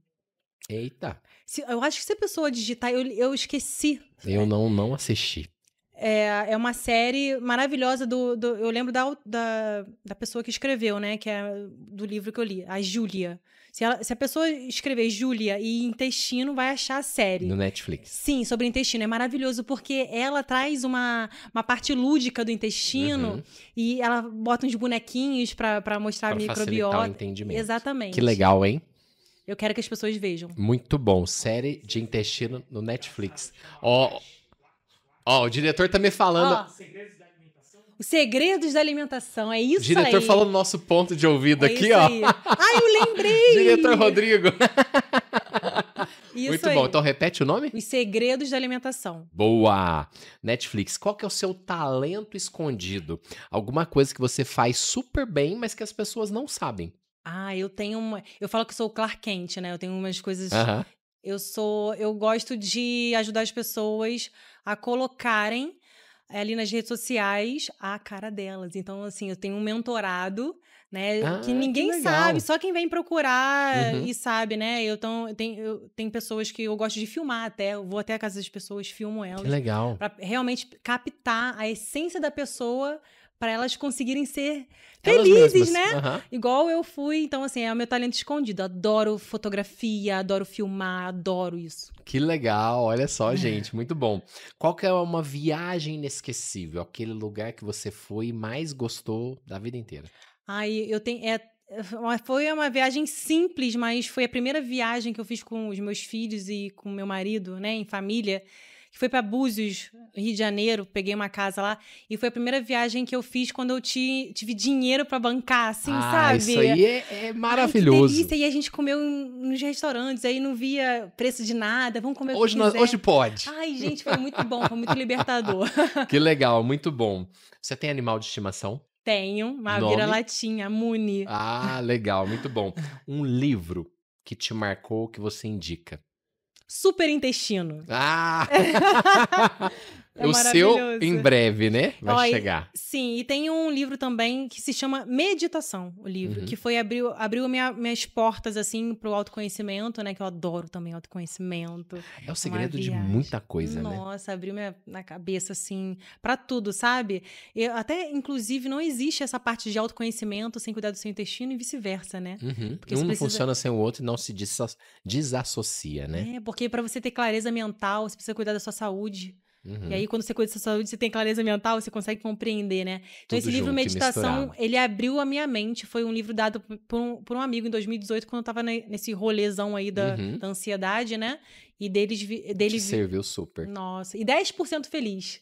Speaker 2: Eita. Se, eu acho que se a pessoa digitar, eu, eu esqueci.
Speaker 1: Eu não, não assisti.
Speaker 2: É, é uma série maravilhosa do, do. eu lembro da, da, da pessoa que escreveu, né? Que é do livro que eu li, a Júlia. Se, se a pessoa escrever Júlia e intestino, vai achar a série. No Netflix. Sim, sobre intestino. É maravilhoso porque ela traz uma, uma parte lúdica do intestino uhum. e ela bota uns bonequinhos para mostrar pra a microbiota. O entendimento. Exatamente. Que legal, hein? Eu quero que as pessoas vejam.
Speaker 1: Muito bom. Série de intestino no Netflix. Ó, o diretor tá me falando. Ó. Os
Speaker 2: segredos da alimentação, é isso aí. diretor falou no
Speaker 1: nosso ponto de ouvido é aqui, ó. Aí.
Speaker 2: Ai, eu
Speaker 1: lembrei! diretor Rodrigo.
Speaker 2: Isso Muito aí. bom. Então
Speaker 1: repete o nome?
Speaker 2: Os segredos da alimentação.
Speaker 1: Boa. Netflix, qual que é o seu talento escondido? Alguma coisa que você faz super bem, mas que as pessoas não sabem.
Speaker 2: Ah, eu tenho uma. Eu falo que sou o Clark Kent, né? Eu tenho umas coisas. Uh -huh. Eu sou. Eu gosto de ajudar as pessoas a colocarem eh, ali nas redes sociais a cara delas. Então, assim, eu tenho um mentorado, né? Ah, que ninguém que sabe, só quem vem procurar uhum. e sabe, né? Eu, eu, tenho, eu tenho pessoas que eu gosto de filmar até, eu vou até a casa das pessoas, filmo elas. Que legal. Pra realmente captar a essência da pessoa para elas conseguirem ser
Speaker 1: felizes, né?
Speaker 2: Uhum. Igual eu fui, então assim, é o meu talento escondido. Adoro fotografia, adoro filmar,
Speaker 1: adoro isso. Que legal, olha só, é. gente, muito bom. Qual que é uma viagem inesquecível? Aquele lugar que você foi e mais gostou da vida inteira?
Speaker 2: Ai, eu tenho é foi uma viagem simples, mas foi a primeira viagem que eu fiz com os meus filhos e com meu marido, né, em família foi para Búzios, Rio de Janeiro, peguei uma casa lá, e foi a primeira viagem que eu fiz quando eu ti, tive dinheiro para bancar, assim, ah, sabe? Isso aí é, é maravilhoso. Ai, delícia, e a gente comeu nos restaurantes, aí não via preço de nada, vamos comer hoje nós, Hoje pode. Ai, gente, foi muito bom, foi muito libertador.
Speaker 1: que legal, muito bom. Você tem animal de estimação?
Speaker 2: Tenho, uma vira-latinha, Muni.
Speaker 1: Ah, legal, muito bom. Um livro que te marcou, que você indica?
Speaker 2: Super intestino.
Speaker 1: Ah! É o seu em breve, né? Vai chegar.
Speaker 2: sim, e tem um livro também que se chama Meditação, o livro, uhum. que foi abriu, abriu minha, minhas portas assim pro autoconhecimento, né? Que eu adoro também autoconhecimento. Ah, é o segredo de muita coisa, Nossa, né? Nossa, abriu minha na cabeça assim para tudo, sabe? Eu, até inclusive não existe essa parte de autoconhecimento sem cuidar do seu intestino e vice-versa, né? Uhum. Porque um não precisa... funciona
Speaker 1: sem o outro e não se desasso... desassocia, né?
Speaker 2: É, porque para você ter clareza mental, você precisa cuidar da sua saúde. Uhum. E aí, quando você cuida da sua saúde, você tem clareza mental, você consegue compreender, né? Então, Tudo esse livro, junto, Meditação, ele abriu a minha mente. Foi um livro dado por um, por um amigo em 2018, quando eu tava nesse rolezão aí da, uhum. da ansiedade, né? E deles... deles Te serviu super. Nossa. E 10% feliz.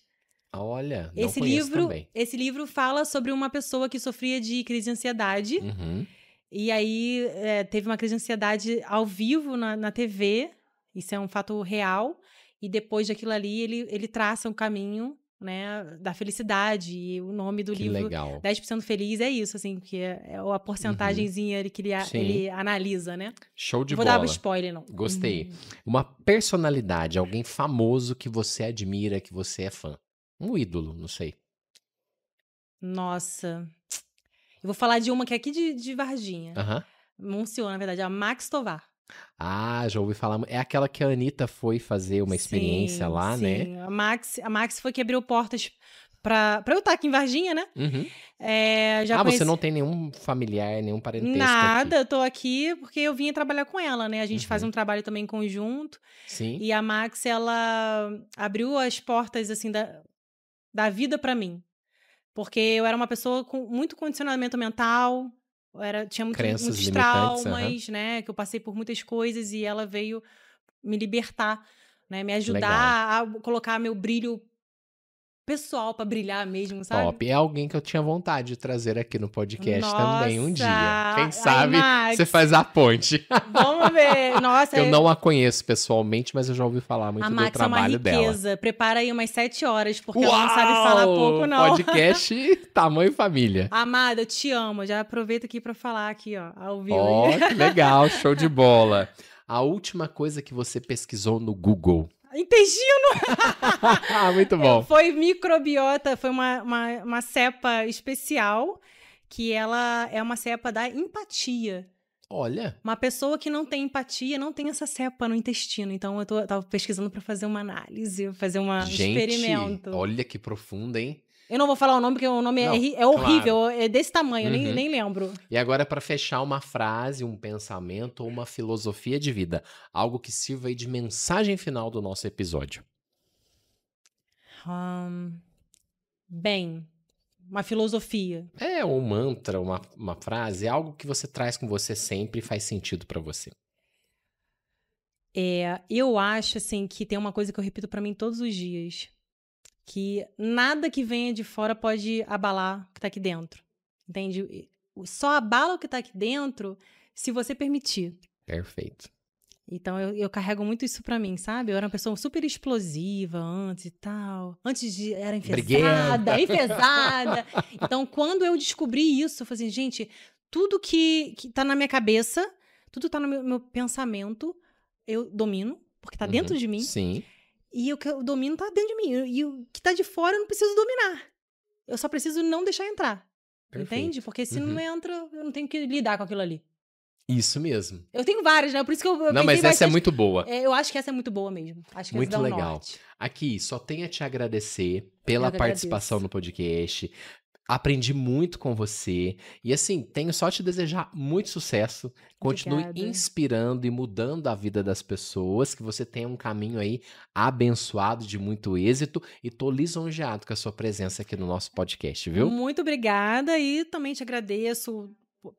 Speaker 1: Olha, não esse livro, também.
Speaker 2: Esse livro fala sobre uma pessoa que sofria de crise de ansiedade. Uhum. E aí, é, teve uma crise de ansiedade ao vivo na, na TV. Isso é um fato real e depois daquilo ali ele, ele traça um caminho né, da felicidade. E o nome do que livro legal. 10% Feliz é isso, assim, que é a é porcentagemzinha uhum. que ele, ele analisa, né? Show de Vou bola. Vou dar um spoiler, não. Gostei. Uhum.
Speaker 1: Uma personalidade, alguém famoso que você admira, que você é fã. Um ídolo, não sei.
Speaker 2: Nossa. Eu vou falar de uma que é aqui de, de Varginha. Uhum. na verdade, é a Max Tovar.
Speaker 1: Ah, já ouvi falar. É aquela que a Anitta foi fazer uma experiência sim, lá, sim. né? Sim,
Speaker 2: a Max, a Max foi que abriu portas pra, pra eu estar aqui em Varginha, né? Uhum. É, ah, conheci... você não
Speaker 1: tem nenhum familiar, nenhum parentesco? Nada,
Speaker 2: aqui. eu tô aqui porque eu vim trabalhar com ela, né? A gente uhum. faz um trabalho também em conjunto. Sim. E a Max, ela abriu as portas, assim, da, da vida para mim. Porque eu era uma pessoa com muito condicionamento mental, era, tinha muito, Crenças muitos traumas, uhum. né? Que eu passei por muitas coisas e ela veio me libertar, né? Me ajudar Legal. a colocar meu brilho pessoal para brilhar mesmo, sabe? Top.
Speaker 1: É alguém que eu tinha vontade de trazer aqui no podcast Nossa. também um dia. Quem sabe Ai, você faz a ponte.
Speaker 2: Vamos ver. Nossa. eu é... não a
Speaker 1: conheço pessoalmente, mas eu já ouvi falar muito a do Max é trabalho dela. é uma riqueza.
Speaker 2: Dela. Prepara aí umas sete horas, porque Uau! ela não sabe falar pouco, não. Podcast
Speaker 1: tamanho família.
Speaker 2: Amada, eu te amo. Já aproveito aqui para falar aqui, ó, ao vivo. Ó, oh, que legal. Show
Speaker 1: de bola. A última coisa que você pesquisou no Google
Speaker 2: Intestino!
Speaker 1: Muito bom.
Speaker 2: Foi microbiota, foi uma, uma, uma cepa especial, que ela é uma cepa da empatia. Olha. Uma pessoa que não tem empatia não tem essa cepa no intestino. Então eu, tô, tava pesquisando para fazer uma análise, fazer um experimento.
Speaker 1: Olha que profunda, hein?
Speaker 2: Eu não vou falar o nome, porque o nome é não, é, é, horrível, claro. é desse tamanho, uhum. nem, nem lembro.
Speaker 1: E agora, para fechar uma frase, um pensamento ou uma filosofia de vida, algo que sirva aí de mensagem final do nosso episódio.
Speaker 2: Um, bem, uma filosofia.
Speaker 1: É, um mantra, uma, uma frase, é algo que você traz com você sempre e faz sentido para você.
Speaker 2: É, eu acho assim que tem uma coisa que eu repito para mim todos os dias que nada que venha de fora pode abalar o que está aqui dentro. Entende? Só abala o que está aqui dentro se você permitir.
Speaker 1: Perfeito.
Speaker 2: Então eu, eu carrego muito isso para mim, sabe? Eu era uma pessoa super explosiva antes e tal. Antes de era enfesada, enfesada. Então quando eu descobri isso, eu falei assim, gente, tudo que, que tá na minha cabeça, tudo tá no meu, meu pensamento, eu domino, porque tá uhum. dentro de mim. Sim. E o que eu domino tá dentro de mim. E o que tá de fora eu não preciso dominar. Eu só preciso não deixar entrar. Perfeito. Entende? Porque se uhum. não entra, eu não tenho que lidar com aquilo ali.
Speaker 1: Isso mesmo.
Speaker 2: Eu tenho várias, né? Por isso que eu. eu não, mas essa é muito boa. É, eu acho que essa é muito boa mesmo. Acho que muito legal.
Speaker 1: Aqui, só tenho a te agradecer pela participação no podcast, Aprendi muito com você. E assim, tenho só te desejar muito sucesso. Continue Obrigada. inspirando e mudando a vida das pessoas. Que você tenha um caminho aí abençoado de muito êxito. E tô lisonjeado com a sua presença aqui no nosso podcast, viu?
Speaker 2: Muito obrigada e também te agradeço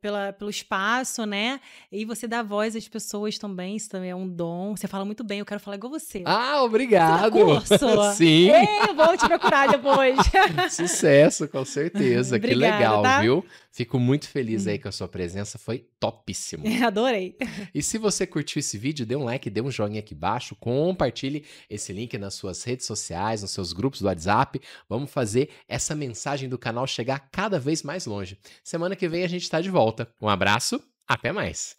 Speaker 2: pela, pelo espaço, né? E você dá voz às pessoas também, isso também é um dom. Você fala muito bem, eu quero falar igual você. Ah,
Speaker 1: obrigado! Você curso. Sim! Ei,
Speaker 2: vou te procurar depois. Sucesso,
Speaker 1: com certeza. Obrigada, que legal, tá? viu? Fico muito feliz aí hum. com a sua presença, foi topíssimo. Adorei. E se você curtiu esse vídeo, dê um like, dê um joinha aqui embaixo, compartilhe esse link nas suas redes sociais, nos seus grupos do WhatsApp. Vamos fazer essa mensagem do canal chegar cada vez mais longe. Semana que vem a gente está de volta volta. Um abraço, até mais.